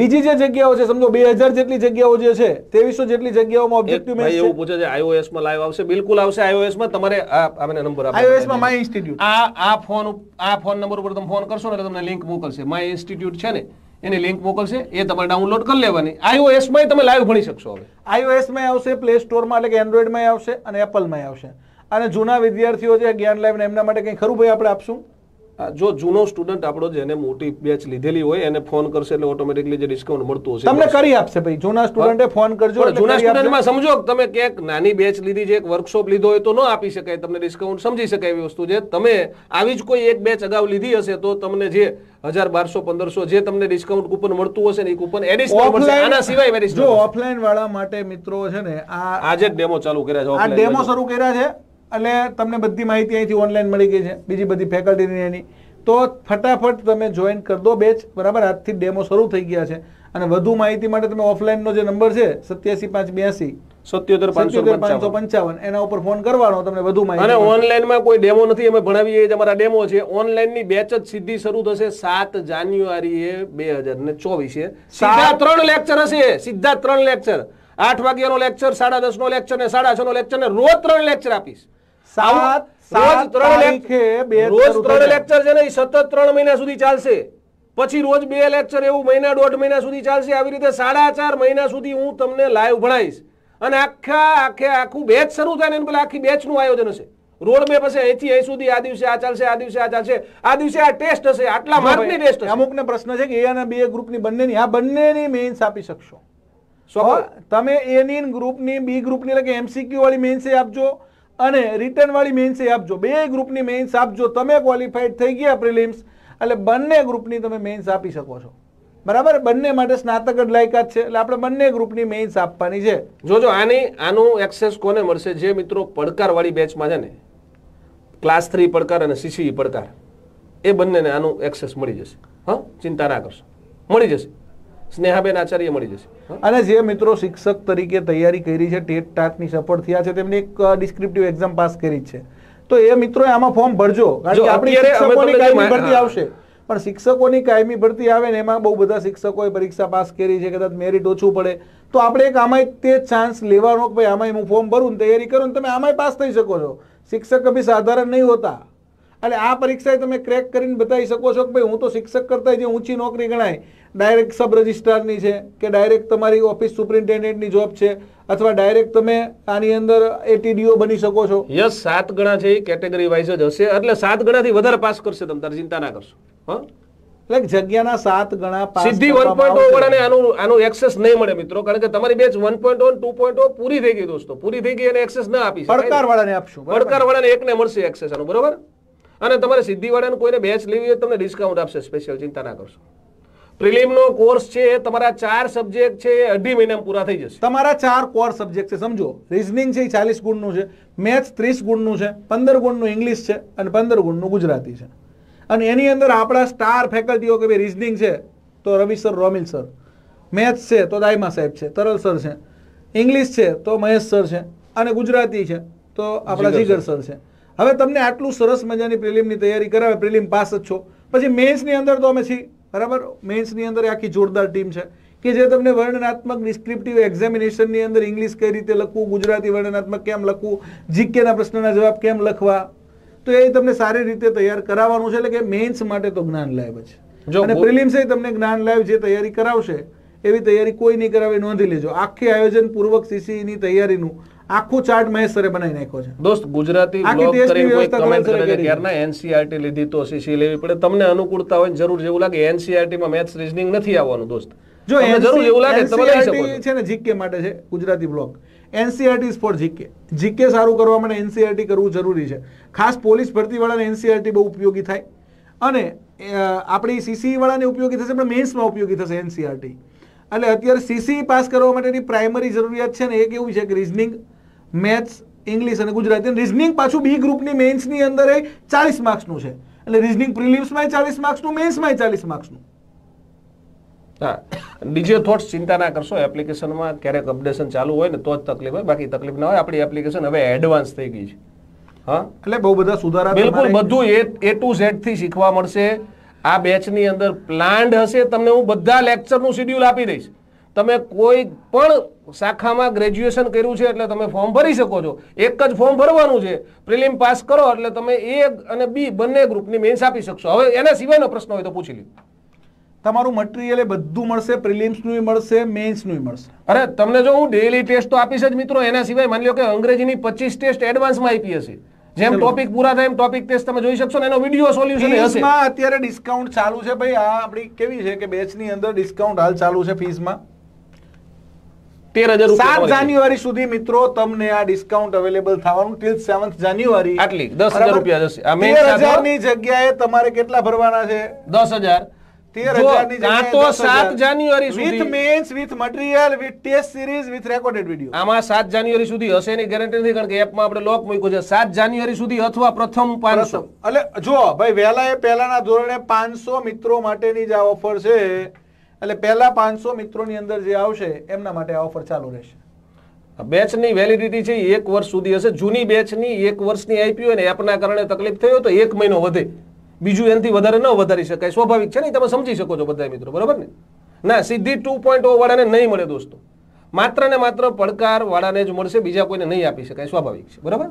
બીજી જે જગ્યાઓ છે સમજો બે હજાર જેટલી જગ્યાઓ જે છે ત્રેવીસો જેટલી જગ્યાઓમાં ઓબ્જેક્ટિવ મેન્સ એવું પૂછે છે આઈઓએસ માં લાઈવ આવશે બિલકુલ આવશે આઈઓએસ માં તમારે આ મને નંબર આપો આઈઓએસ માં માય ઇન્સ્ટિટ્યુટ આ આ ફોન આ ફોન નંબર ઉપર તમે ફોન કરશો ને તમને લિંક મોકલશે માય ઇન્સ્ટિટ્યુટ છે ને એની લિંક મોકલશે એ તમારે ડાઉનલોડ કરી લેવાની આઈઓએસમાં તમે લાઈવ ભણી શકશો હવે આઈઓએસમાં આવશે પ્લે સ્ટોરમાં એટલે કે એન્ડ્રોઈડમાં આવશે અને એપલમાં આવશે અને જૂના વિદ્યાર્થીઓ જે જ્ઞાન લાઈવને એમના માટે કંઈ ખરું ભાઈ આપણે આપશું જો જૂનો સ્ટુડન્ટ આપણો જેને મોટી બેચ લીધેલી હોય એને ફોન કરશે એટલે ઓટોમેટિકલી જે ડિસ્કાઉન્ટ મળતું હશે તમને કરી આપશે ભાઈ જૂના સ્ટુડન્ટે ફોન કરજો જૂના સ્ટુડન્ટમાં સમજો તમે કે નાની બેચ લીધી છે એક વર્કશોપ લીધો હોય તો ન આપી શકાય તમને ડિસ્કાઉન્ટ સમજી શકાય એવી વસ્તુ છે તમે આવી જ કોઈ એક બેચ અગાઉ લીધી હશે તો તમને જે હજાર બારસો પંદરસો જે તમને ડિસ્કાઉન્ટ કૂપન મળતું હશે ને એ કુપન એડિશનલ મળશે આના સિવાય જો ઓફલાઈન વાળા માટે મિત્રો છે ને આ આજે જ ડેમો ચાલુ કર્યા છે આ ડેમો શરૂ કર્યા છે એટલે તમને બધી માહિતી અહીંથી ઓનલાઈન મળી ગઈ છે બીજી બધી ફેકલ્ટીની એની તો ફટાફટ તમે જોઈન કરી દો બેચ બરાબર આજથી ડેમો શરૂ થઈ ગયા છે અને વધુ માહિતી માટે તમે ઓફલાઈનનો જે નંબર છે સત્યાસી પાંચ બ્યાસી સત્યોતેર પાંચસો પંચાવન એના ઉપર ફોન કરવાનો તમને વધુ માહિતી અને ઓનલાઈનમાં કોઈ ડેમો નથી અમે ભણાવીએ અમારા ડેમો છે ઓનલાઈનની બેચ જ સીધી શરૂ થશે સાત જાન્યુઆરીએ બે હજાર ને ચોવીસે સીધા ત્રણ લેક્ચર હશે સીધા ત્રણ લેક્ચર આઠ વાગ્યાનો લેક્ચર સાડા દસ નો લેક્ચર ને સાડા છનો લેક્ચર ને રોજ ત્રણ લેક્ચર આપીશ પછી રોજ બે લેક્ચર એવું ચાલશે આવી રીતે સાડા ચાર મહિના સુધી હું તમને લાઈવ ભણાવીશ અને આખા આખે આખું બેચ શરૂ થાય ને પેલા આખી આયોજન હશે અહીંથી અહીં સુધી આ દિવસે આ ચાલશે આ દિવસે આ ચાલશે આ દિવસે આ ટેસ્ટ હશે આટલા માર્કની ટેસ્ટ હશે અમુકને પ્રશ્ન છે કે એ અને બે ગ્રુપની બંનેની આ બંનેની મેઇન્સ આપી શકશો તમે એની ગ્રુપ ની બી ગ્રુપની એટલે કે એમસીક્યુ વાળી મેઇન્સ આપજો અને રિટર્નવાળી મેન્સ એ આપજો બે ગ્રુપની મેન્સ આપજો તમે ક્વોલિફાઈડ થઈ ગયા પ્રિલિમ્સ એટલે બંને ગ્રુપની તમે મેઇન્સ આપી શકો છો બરાબર બંને માટે સ્નાતક જ લાયકાત છે એટલે આપણે બંને ગ્રુપની મેઇન્સ આપવાની છે જોજો આની આનું એક્સેસ કોને મળશે જે મિત્રો પડકારવાળી બેચમાં છે ને ક્લાસ થ્રી પડકાર અને સીસીઈ e પડકાર એ બંનેને આનું એક્સેસ મળી જશે હા ચિંતા ના કરશો મળી જશે સ્નેહાબેન આચાર્ય મળી જશે અને જે મિત્રો શિક્ષક તરીકે તૈયારી કરી છે ટેટ ટાટની સફળ થયા છે તેમને એક ડિસ્ક્રિપ્ટિવ એક્ઝામ પાસ કરી છે તો એ મિત્રો આમાં ફોર્મ ભરજો કારણ કે આપણી શિક્ષકોની કાયમી ભરતી આવશે પણ શિક્ષકોની કાયમી ભરતી આવે ને એમાં બહુ બધા શિક્ષકોએ પરીક્ષા પાસ કરી છે કદાચ મેરિટ ઓછું પડે તો આપણે એક આમાંય તે ચાન્સ લેવાનો કે ભાઈ આમાંય હું ફોર્મ ભરું ને તૈયારી કરું ને તમે આમાંય પાસ થઈ શકો છો શિક્ષક કભી સાધારણ નહીં હોતા એટલે આ પરીક્ષાએ તમે ક્રેક કરીને બતાવી શકો છો કે ભાઈ હું તો શિક્ષક કરતા જે ઊંચી નોકરી ગણાય ડાયરેક્ટ સબ રજિસ્ટ્રારની છે કે ડાયરેક્ટ તમારી ઓફિસ સુપ્રિન્ટેન્ડન્ટની જોબ છે અથવા ડાયરેક્ટ તમે આની અંદર એટીડીઓ બની શકો છો યસ સાત ગણા છે એ કેટેગરી વાઇઝ જ હશે એટલે સાત ગણાથી વધારે પાસ કરશે તમે તાર ચિંતા ના કરશો હા એટલે જગ્યાના સાત ગણા સીધી વન પોઈન્ટ ઓ આનું આનું એક્સેસ નહીં મળે મિત્રો કારણ કે તમારી batch one point O two point O પૂરી થઈ ગઈ દોસ્તો પૂરી થઈ ગઈ અને એક્સેસ ના આપી પડકાર વાળાને આપશું પડકાર વાળાને એકને મળશે એક્સેસ આનું બરોબર અને તમારે વાળાને કોઈને બેચ લેવી હોય તમને ડિસ્કાઉન્ટ આપશે સ્પેશિયલ ચિંતા ના કરશો પ્રિલિમનો કોર્સ છે તમારા ચાર સબ્જેક્ટ છે એ અઢી મહિનામાં પૂરા થઈ જશે તમારા ચાર કોર સબ્જેક્ટ છે સમજો રિઝનિંગ છે એ ચાલીસ ગુણનું છે મેથ્સ ત્રીસ ગુણનું છે પંદર ગુણનું ઇંગ્લિશ છે અને પંદર ગુણનું ગુજરાતી છે અને એની અંદર આપણા સ્ટાર ફેકલ્ટીઓ કે ભાઈ રિઝનિંગ છે તો Ravi sir Romil sir maths છે તો દાયમા સાહેબ છે તરલ સર છે ઇંગ્લિશ છે તો મહેશ સર છે અને ગુજરાતી છે તો આપણા જીગર સર છે હવે તમને આટલું સરસ મજાની પ્રિલિમની તૈયારી કરાવે પ્રિલિમ પાસ જ છો પછી મેન્સની અંદર તો અમે છીએ બરાબર મેન્સની અંદર આખી જોરદાર ટીમ છે કે જે તમને વર્ણનાત્મક ડિસ્ક્રિપ્ટિવ એક્ઝામિનેશનની અંદર ઇંગ્લિશ કઈ રીતે લખવું ગુજરાતી વર્ણનાત્મક કેમ લખવું જીકેના પ્રશ્નના જવાબ કેમ લખવા તો એ તમને સારી રીતે તૈયાર કરાવવાનું છે એટલે કે મેન્સ માટે તો જ્ઞાન લાયબ જ અને પ્રિલિમ્સ એ તમને જ્ઞાન લાયબ જે તૈયારી કરાવશે એવી તૈયારી કોઈ નહીં કરાવે નોંધી લેજો આખી આયોજન પૂર્વક સીસીઈની તૈયારીનું આખું ચાર્ટ મહેશરે બનાવી નાખ્યો છે દોસ્ત ગુજરાતી બ્લોગ એનસીઆરટી લીધી તો સીસી લેવી પડે તમને અનુકૂળતા હોય જરૂર જેવું લાગે એનસીઆરટી માં મેથ્સ રીઝનિંગ નથી આવવાનું દોસ્ત જો જરૂર એવું લાગે તમે લઈ શકો છે ને જીકે માટે છે Gujarati block NCERT for GK GK સારું કરવા માટે એનસીઆરટી કરવું જરૂરી છે ખાસ પોલીસ ભરતી વાળાને એનસીઆરટી બહુ ઉપયોગી થાય અને આપણી સીસી વાળાને ઉપયોગી થશે પણ મેન્સમાં ઉપયોગી થશે એનસીઆરટી એટલે અત્યારે સીસી પાસ કરવા માટેની પ્રાઇમરી જરૂરિયાત છે ને એ કેવું છે કે રીઝનિંગ મેથ્સ ઇંગ્લિશ અને ગુજરાતી રિઝનિંગ પાછું બી ગ્રુપની મેન્સની અંદર એ ચાલીસ માર્ક્સનું છે એટલે રિઝનિંગ પ્રિલિમ્સમાં ચાલીસ માર્ક્સનું મેન્સમાં ચાલીસ માર્ક્સનું હા બીજો થોડ ચિંતા ના કરશો એપ્લિકેશનમાં ક્યારેક અપડેશન ચાલુ હોય ને તો જ તકલીફ હોય બાકી તકલીફ ના હોય આપણી એપ્લિકેશન હવે એડવાન્સ થઈ ગઈ છે હા એટલે બહુ બધા સુધારા બિલકુલ બધું એ એ ટુ ઝેડ થી શીખવા મળશે આ બેચની અંદર પ્લાન્ડ હશે તમને હું બધા લેક્ચરનું શિડ્યુલ આપી દઈશ તમે કોઈ પણ શાખામાં ગ્રેજ્યુએશન કર્યું છે એટલે તમે ફોર્મ ભરી શકો છો એક જ ફોર્મ ભરવાનું છે પ્રિલિમ પાસ કરો એટલે તમે એ અને બી બંને ગ્રુપની મેન્સ આપી શકશો હવે એના સિવાયનો પ્રશ્ન હોય તો પૂછી લીધું તમારું મટીરિયલ એ બધું મળશે પ્રિલિમ્સનું મળશે મેન્સનું મળશે અરે તમને જો હું ડેલી ટેસ્ટ તો આપીશ જ મિત્રો એના સિવાય માની લો કે અંગ્રેજીની પચીસ ટેસ્ટ એડવાન્સમાં આપી હશે જેમ ટોપિક પૂરા થાય એમ ટોપિક ટેસ્ટ તમે જોઈ શકશો ને એનો વિડીયો સોલ્યુશન હશે અત્યારે ડિસ્કાઉન્ટ ચાલુ છે ભાઈ આ આપણી કેવી છે કે બેચની અંદર ડિસ્કાઉન્ટ હાલ ચાલુ છે ફીસમાં તેર હજાર સાત જાન્યુઆરી સુધી હશે તમને ગેરંટી ડિસ્કાઉન્ટ કારણ કે ટીલ સેવન્થ જાન્યુઆરી આટલી દસ હજાર રૂપિયા જશે તેર હજાર ની જગ્યાએ તમારે કેટલા ભરવાના છે દસ પાંચસો મિત્રો માટેની જે ઓફર છે એટલે પહેલા પાંચસો મિત્રોની અંદર જે આવશે એમના માટે આ ઓફર ચાલુ રહેશે બેચની વેલિડિટી છે એક વર્ષ સુધી હશે જૂની બેચની એક વર્ષની આપી હોય ને એપના કારણે તકલીફ થયો તો એક મહિનો વધે બીજું એનથી વધારે ન વધારી શકાય સ્વાભાવિક છે ને તમે સમજી શકો છો બધા મિત્રો બરાબર ને ના સીધી ટુ પોઈન્ટ ઓ વાળાને નહીં મળે દોસ્તો માત્ર ને માત્ર પડકાર વાળાને જ મળશે બીજા કોઈને નહીં આપી શકાય સ્વાભાવિક છે બરાબર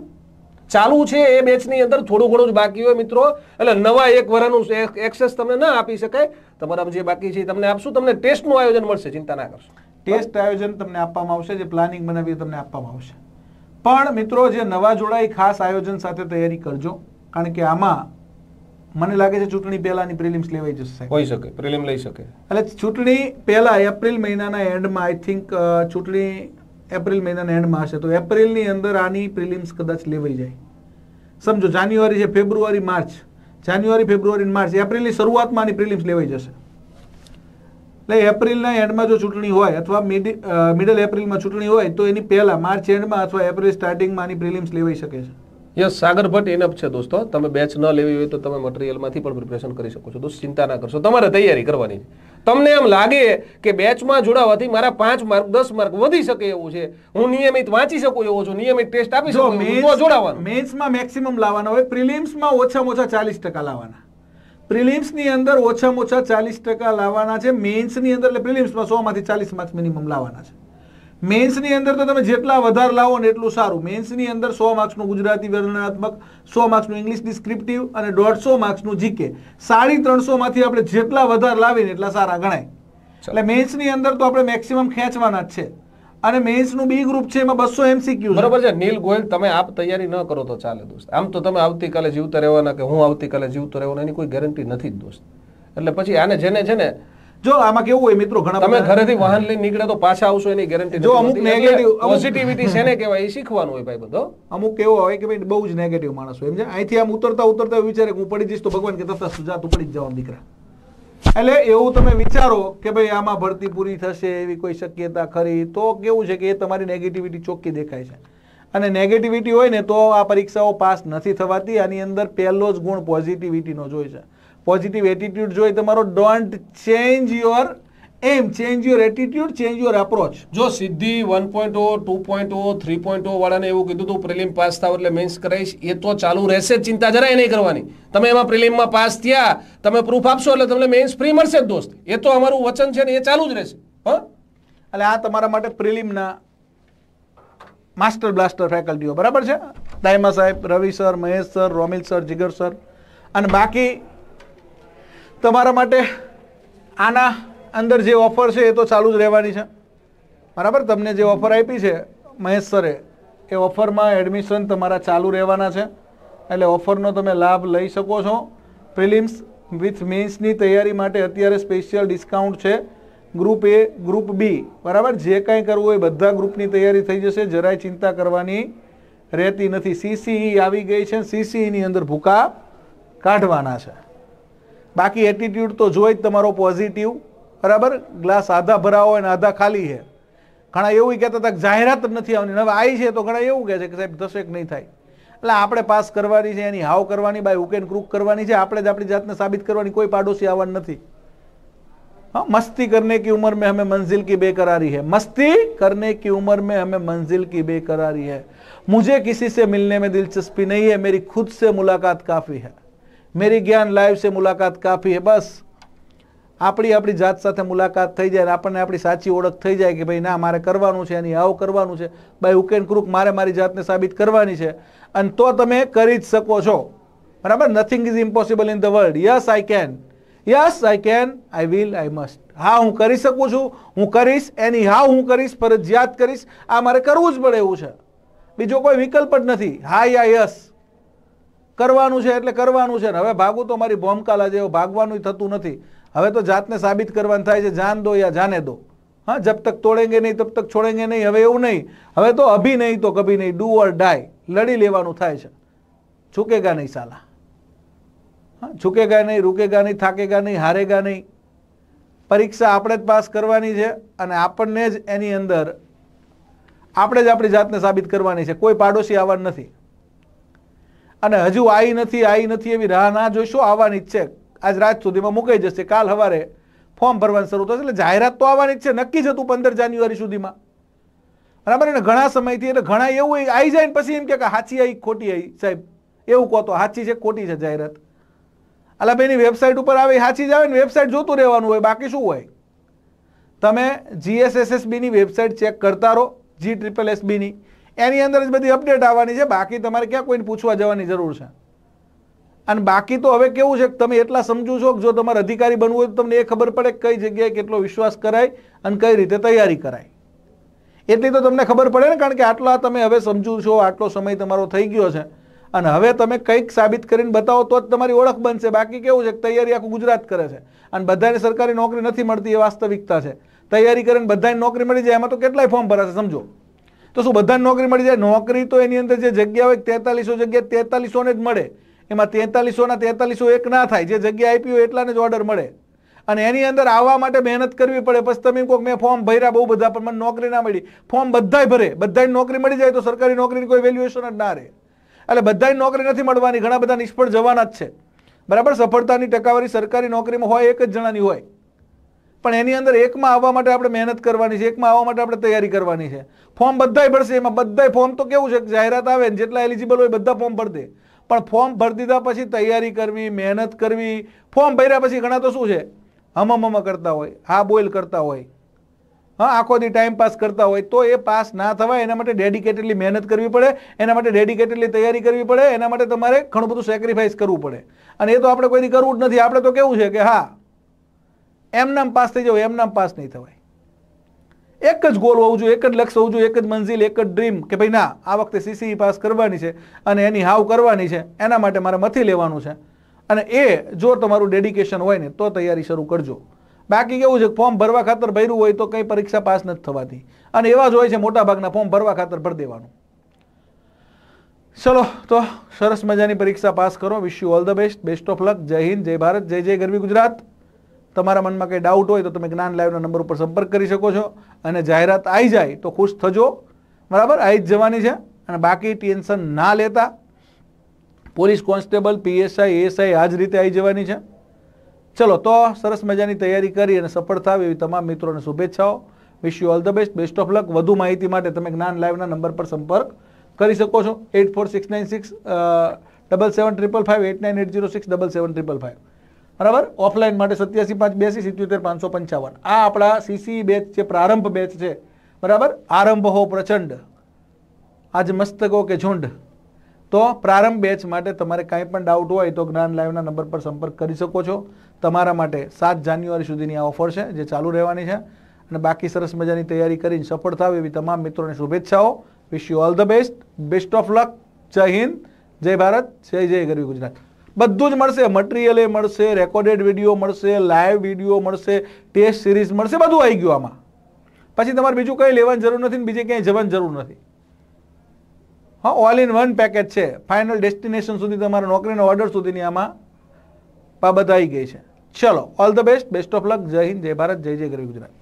ચાલુ છે એ બેચની અંદર થોડું ઘણું જ બાકી હોય મિત્રો એટલે નવા એક વરાનું એક્સેસ તમને ના આપી શકાય તમારા જે બાકી છે તમને આપશું તમને ટેસ્ટનું આયોજન મળશે ચિંતા ના કરશો ટેસ્ટ આયોજન તમને આપવામાં આવશે જે પ્લાનિંગ બનાવી તમને આપવામાં આવશે પણ મિત્રો જે નવા જોડાય ખાસ આયોજન સાથે તૈયારી કરજો કારણ કે આમાં મને લાગે છે ચૂંટણી પહેલાની પ્રિલિમ્સ લેવાઈ જશે હોઈ શકે પ્રિલિમ લઈ શકે એટલે ચૂંટણી પહેલા એપ્રિલ મહિનાના એન્ડમાં આઈ થિંક ચૂંટણી એપ્રિલ મહિનાના એન્ડમાં હશે તો એપ્રિલની અંદર આની પ્રિલિમ્સ કદાચ લેવાઈ જાય સમજો જાન્યુઆરી છે ફેબ્રુઆરી માર્ચ જાન્યુઆરી ફેબ્રુઆરી માર્ચ એપ્રિલની શરૂઆતમાં આની પ્રિલિમ્સ લેવાઈ જશે એટલે એપ્રિલના એન્ડમાં જો ચૂંટણી હોય અથવા મિડલ એપ્રિલમાં ચૂંટણી હોય તો એની પહેલા માર્ચ એન્ડમાં અથવા એપ્રિલ સ્ટાર્ટિંગમાં આની પ્રિલિમ્સ લેવાઈ શકે છે યસ સાગર ભટ્ટ ઇનફ છે દોસ્તો તમે બેચ ન લેવી હોય તો તમે મટીરિયલમાંથી પણ પ્રિપેરેશન કરી શકો છો દોસ્ત ચિંતા ના કરશો તમારે તૈયારી કરવાની છે તમને એમ લાગે કે બેચમાં જોડાવાથી મારા પાંચ માર્ક દસ માર્ક વધી શકે એવું છે હું નિયમિત વાંચી શકું એવો છું નિયમિત ટેસ્ટ આપી શકું તો જોડાવાનું મેન્સમાં મેક્સિમમ લાવવાના હોય પ્રિલિમ્સમાં ઓછામાં ઓછા ચાલીસ ટકા લાવવાના પ્રિલિમ્સની અંદર ઓછામાં ઓછા ચાલીસ ટકા લાવવાના છે મેન્સની અંદર એટલે પ્રિલિમ્સમાં સોમાંથી ચાલીસ માર્ક્સ મિનિમમ લાવવાના છે મેન્સની અંદર તો તમે જેટલા વધારે લાવો ને એટલું સારું મેન્સની અંદર સો માર્ક્સનું ગુજરાતી વર્ણનાત્મક સો માર્ક્સનું ઇંગ્લિશ ડિસ્ક્રિપ્ટિવ અને દોઢસો માર્ક્સનું જીકે સાડી ત્રણસોમાંથી આપણે જેટલા વધારે લાવીને એટલા સારા ગણાય એટલે મેન્સની અંદર તો આપણે મેક્સિમમ ખેંચવાના જ છે અને મેન્સનું બી ગ્રુપ છે એમાં બસો એમસીક્યુ બરોબર છે નીલ ગોયલ તમે આપ તૈયારી ન કરો તો ચાલે દોસ્ત આમ તો તમે આવતીકાલે જીવતા રહેવાના કે હું આવતીકાલે જીવતો રહેવાનો એની કોઈ ગેરંટી નથી જ દોસ્ત એટલે પછી આને જેને છે ને જો આમાં કેવું હોય મિત્રો ઘણા તમે ઘરેથી વાહન લઈને નીકળે તો પાછા આવશો એની ગેરંટી જો અમુક નેગેટિવ પોઝિટિવિટી છેને કહેવાય એ શીખવાનું હોય ભાઈ બધો અમુક કેવો હોય કે ભાઈ બહુ જ નેગેટિવ માણસ હોય એમ છે અહીંથી આમ ઉતરતા ઉતરતા વિચારે હું પડી જઈશ તો ભગવાન કે તથા સુજા તું પડી જ જવાનું દીકરા એટલે એવું તમે વિચારો કે ભાઈ આમાં ભરતી પૂરી થશે એવી કોઈ શક્યતા ખરી તો કેવું છે કે એ તમારી નેગેટિવિટી ચોખ્ખી દેખાય છે અને નેગેટિવિટી હોય ને તો આ પરીક્ષાઓ પાસ નથી થવાતી આની અંદર પહેલો જ ગુણ પોઝિટિવિટીનો જ હોય છે પોઝિટિવ એટીટ્યુડ જોઈએ તમારો don't change your aim change your attitude change your approach જો સિદ્ધિ one point O two point O three point O વાળાને એવું કીધું તું પ્રિલિમ પાસ થાવ એટલે મેન્સ કરાવીશ એ તો ચાલુ રહેશે જ ચિંતા જરાય નહીં કરવાની તમે એમાં પ્રિલિમમાં પાસ થયા તમે પ્રૂફ આપશો એટલે તમને મેન્સ ફ્રી મળશે જ દોસ્ત એ તો અમારું વચન છે ને એ ચાલુ જ રહેશે હા એટલે આ તમારા માટે પ્રિલિમના માસ્ટર બ્લાસ્ટર ફેકલ્ટીઓ બરાબર છે દાયમા સાહેબ Ravi sir Mahesh sir Romil sir Jigar sir અને બાકી તમારા માટે આના અંદર જે ઓફર છે એ તો ચાલુ જ રહેવાની છે બરાબર તમને જે ઓફર આપી છે મહેશ સરે એ ઓફરમાં એડમિશન તમારા ચાલુ રહેવાના છે એટલે ઓફરનો તમે લાભ લઈ શકો છો પ્રિલિમ્સ વિથ મેન્સની તૈયારી માટે અત્યારે સ્પેશિયલ ડિસ્કાઉન્ટ છે ગ્રુપ એ ગ્રુપ બી બરાબર જે કાંઈ કરવું હોય બધા ગ્રુપની તૈયારી થઈ જશે જરાય ચિંતા કરવાની રહેતી નથી સીસીઈ આવી ગઈ છે સીસીઈની અંદર ભૂકા કાઢવાના છે बाकी एटीट्यूड तो जो तमो पॉजिटिव बराबर ग्लास आधा भरा हो आधा खाली है घना एवं कहता था जाहरात नहीं आनी हम आई है तो घना एवं कहते साहब दस एक नहीं थे आप पास करवानी हाव करवा भाई उकेन क्रूक करवानी अपने अपनी जातने साबित करने कोई पाड़ोशी आवा हाँ मस्ती करने की उम्र में हमें मंजिल की बेकरारी है मस्ती करने की उम्र में हमें मंजिल की बेकरारी है मुझे किसी से मिलने में दिलचस्पी नहीं है मेरी खुद से मुलाकात काफी है મેરી જ્ઞાન લાઈવ છે મુલાકાત કાફી है બસ આપણી આપણી જાત સાથે મુલાકાત થઈ જાય આપણને આપણી સાચી ઓળખ થઈ જાય કે ભાઈ ના મારે કરવાનું છે એની આવું કરવાનું છે બાય હુક એન્ડ ક્રુક મારે મારી જાતને સાબિત કરવાની છે અને તો તમે કરી જ શકો છો બરાબર nothing is impossible in the world yes I can yes I can I will I must હા હું કરી શકું છું હું કરીશ એની હા હું કરીશ ફરજિયાત કરીશ આ મારે કરવું જ પડે એવું છે બીજો કોઈ વિકલ્પ જ નથી હા યા યસ કરવાનું છે એટલે કરવાનું છે ને હવે ભાગવું તો મારી ભોમકાલા જેવો ભાગવાનું થતું નથી હવે તો જાતને સાબિત કરવાનું થાય છે જાન દો યા જાને દો હા જબ તક તોડેંગે નહીં તબ તક છોડેંગે નહીં હવે એવું નહીં હવે તો અભી નહીં તો કભી નહીં ડુ ઓર ડાય લડી લેવાનું થાય છે છૂકેગા નહીં સાલા હા છૂકેગા નહીં રૂકેગા નહીં થાકેગા નહીં હારેગા નહીં પરીક્ષા આપણે જ પાસ કરવાની છે અને આપણને જ એની અંદર આપણે જ આપણી જાતને સાબિત કરવાની છે કોઈ પાડોશી આવવાનું નથી અને હજુ આવી નથી આવી નથી એવી રાહ ના જોઈશું આવવાની જ છે આજ રાત સુધીમાં મુકાઈ જશે કાલ સવારે ફોર્મ ભરવાનું શરૂ થશે એટલે જાહેરાત તો આવવાની જ છે નક્કી જ હતું પંદર જાન્યુઆરી સુધીમાં બરાબર એને ઘણા સમયથી એટલે ઘણા એવું આવી જાય ને પછી એમ કે હાચી આવી ખોટી આવી સાહેબ એવું કહો તો હાચી છે ખોટી છે જાહેરાત અલા ભાઈની વેબસાઇટ ઉપર આવે સાચી જ આવે ને વેબસાઇટ જોતું રહેવાનું હોય બાકી શું હોય તમે જીએસએસએસબીની વેબસાઇટ ચેક કરતા રહો જી ટ્રિપલ એસબીની એની અંદર જ બધી અપડેટ આવવાની છે બાકી તમારે ક્યાં કોઈને પૂછવા જવાની જરૂર છે અને બાકી તો હવે કેવું છે કે તમે એટલા સમજુ છો કે જો તમારે અધિકારી બનવું હોય તો તમને એ ખબર પડે કે કઈ જગ્યાએ કેટલો વિશ્વાસ કરાય અને કઈ રીતે તૈયારી કરાય એટલી તો તમને ખબર પડે ને કારણ કે આટલા તમે હવે સમજુ છો આટલો સમય તમારો થઈ ગયો છે અને હવે તમે કંઈક સાબિત કરીને બતાવો તો જ તમારી ઓળખ બનશે બાકી કેવું છે કે તૈયારી આખું ગુજરાત કરે છે અને બધાને સરકારી નોકરી નથી મળતી એ વાસ્તવિકતા છે તૈયારી કરીને બધાને નોકરી મળી જાય એમાં તો કેટલાય ફોર્મ ભરાશે સમજો તો શું બધાને નોકરી મળી જાય નોકરી તો એની અંદર જે જગ્યા હોય તેતાલીસો જગ્યા તેતાલીસોને જ મળે એમાં તેતાલીસોના તેતાલીસો એક ના થાય જે જગ્યા આપી હોય એટલાને જ ઓર્ડર મળે અને એની અંદર આવવા માટે મહેનત કરવી પડે પછી તમે કહો મેં ફોર્મ ભર્યા બહુ બધા પણ મને નોકરી ના મળી ફોર્મ બધાય ભરે બધાની નોકરી મળી જાય તો સરકારી નોકરીની કોઈ વેલ્યુએશન જ ના રહે એટલે બધાની નોકરી નથી મળવાની ઘણા બધા નિષ્ફળ જવાના જ છે બરાબર સફળતાની ટકાવારી સરકારી નોકરીમાં હોય એક જ જણાની હોય પણ એની અંદર એકમાં આવવા માટે આપણે મહેનત કરવાની છે એકમાં આવવા માટે આપણે તૈયારી કરવાની છે ફોર્મ બધાય ભરશે એમાં બધાય ફોર્મ તો કેવું છે જાહેરાત આવે ને જેટલા એલિજિબલ હોય બધા ફોર્મ ભરી દે પણ ફોર્મ ભરી દીધા પછી તૈયારી કરવી મહેનત કરવી ફોર્મ ભર્યા પછી ઘણા તો શું છે હમમ કરતા હોય હા બોઇલ કરતા હોય હા આખો દી ટાઈમ પાસ કરતા હોય તો એ પાસ ના થવાય એના માટે ડેડિકેટેડલી મહેનત કરવી પડે એના માટે ડેડિકેટેડલી તૈયારી કરવી પડે એના માટે તમારે ઘણું બધું સેક્રિફાઈસ કરવું પડે અને એ તો આપણે કોઈથી કરવું જ નથી આપણે તો કેવું છે કે હા એમનામ પાસ થઈ જાવ એમનામ પાસ નહીં થવાય એક જ ગોલ હોવું જોઈએ એક જ લક્ષ્ય હોવું જોઈએ એક જ મંજિલ એક જ ડ્રીમ કે ભાઈ ના આ વખતે સીસીઈ પાસ કરવાની છે અને એની હાવ કરવાની છે એના માટે મારે મથી લેવાનું છે અને એ જો તમારું ડેડિકેશન હોય ને તો તૈયારી શરૂ કરજો બાકી કેવું છે ફોર્મ ભરવા ખાતર ભર્યું હોય તો કંઈ પરીક્ષા પાસ નથી થવાથી અને એવા જ હોય છે મોટાભાગના ફોર્મ ભરવા ખાતર ભરી દેવાનું ચલો તો સરસ મજાની પરીક્ષા પાસ કરો wish you all the best best of luck જય હિન્દ જય ભારત જય જય ગરવી ગુજરાત તમારા મનમાં કંઈ ડાઉટ હોય તો તમે જ્ઞાન લાઈવના નંબર ઉપર સંપર્ક કરી શકો છો અને જાહેરાત આવી જાય તો ખુશ થજો બરાબર આવી જ જવાની છે અને બાકી ટેન્શન ના લેતા પોલીસ કોન્સ્ટેબલ પીએસઆઈ એએસઆઈ આ જ રીતે આવી જવાની છે ચલો તો સરસ મજાની તૈયારી કરી અને સફળ થાવ એવી તમામ મિત્રોને શુભેચ્છાઓ wish you all the best best of luck વધુ માહિતી માટે તમે જ્ઞાન લાઈવના નંબર પર સંપર્ક કરી શકો છો eight four six nine six double seven triple five eight nine eight zero six double seven triple five બરાબર ઓફલાઈન માટે સત્યાસી પાંચ બેસી સિત્યોતેર પાંચસો પંચાવન આ આપણા સીસી બેચ છે પ્રારંભ બેચ છે બરાબર આરંભ હો પ્રચંડ આજ મસ્તકો કે ઝુંડ તો પ્રારંભ બેચ માટે તમારે કાંઈ પણ ડાઉટ હોય તો જ્ઞાન લાઈવના નંબર પર સંપર્ક કરી શકો છો તમારા માટે સાત જાન્યુઆરી સુધીની આ ઓફર છે જે ચાલુ રહેવાની છે અને બાકી સરસ મજાની તૈયારી કરીને સફળ થાવ એવી તમામ મિત્રોને શુભેચ્છાઓ wish you all the best best of luck જય હિન્દ જય ભારત જય જય ગરવી ગુજરાત બધું જ મળશે મટીરિયલ એ મળશે રેકોર્ડેડ વિડીયો મળશે લાઈવ વિડીયો મળશે ટેસ્ટ સિરીઝ મળશે બધું આવી ગયું આમાં પછી તમારે બીજું કંઈ લેવાની જરૂર નથી ને બીજે ક્યાંય જવાની જરૂર નથી હા ઓલ ઇન વન પેકેજ છે ફાઇનલ ડેસ્ટિનેશન સુધી તમારા નોકરીના ઓર્ડર સુધીની આમાં બાબત આવી ગઈ છે ચલો all the best best of luck જય હિન્દ જય ભારત જય જય ગરી ગુજરાત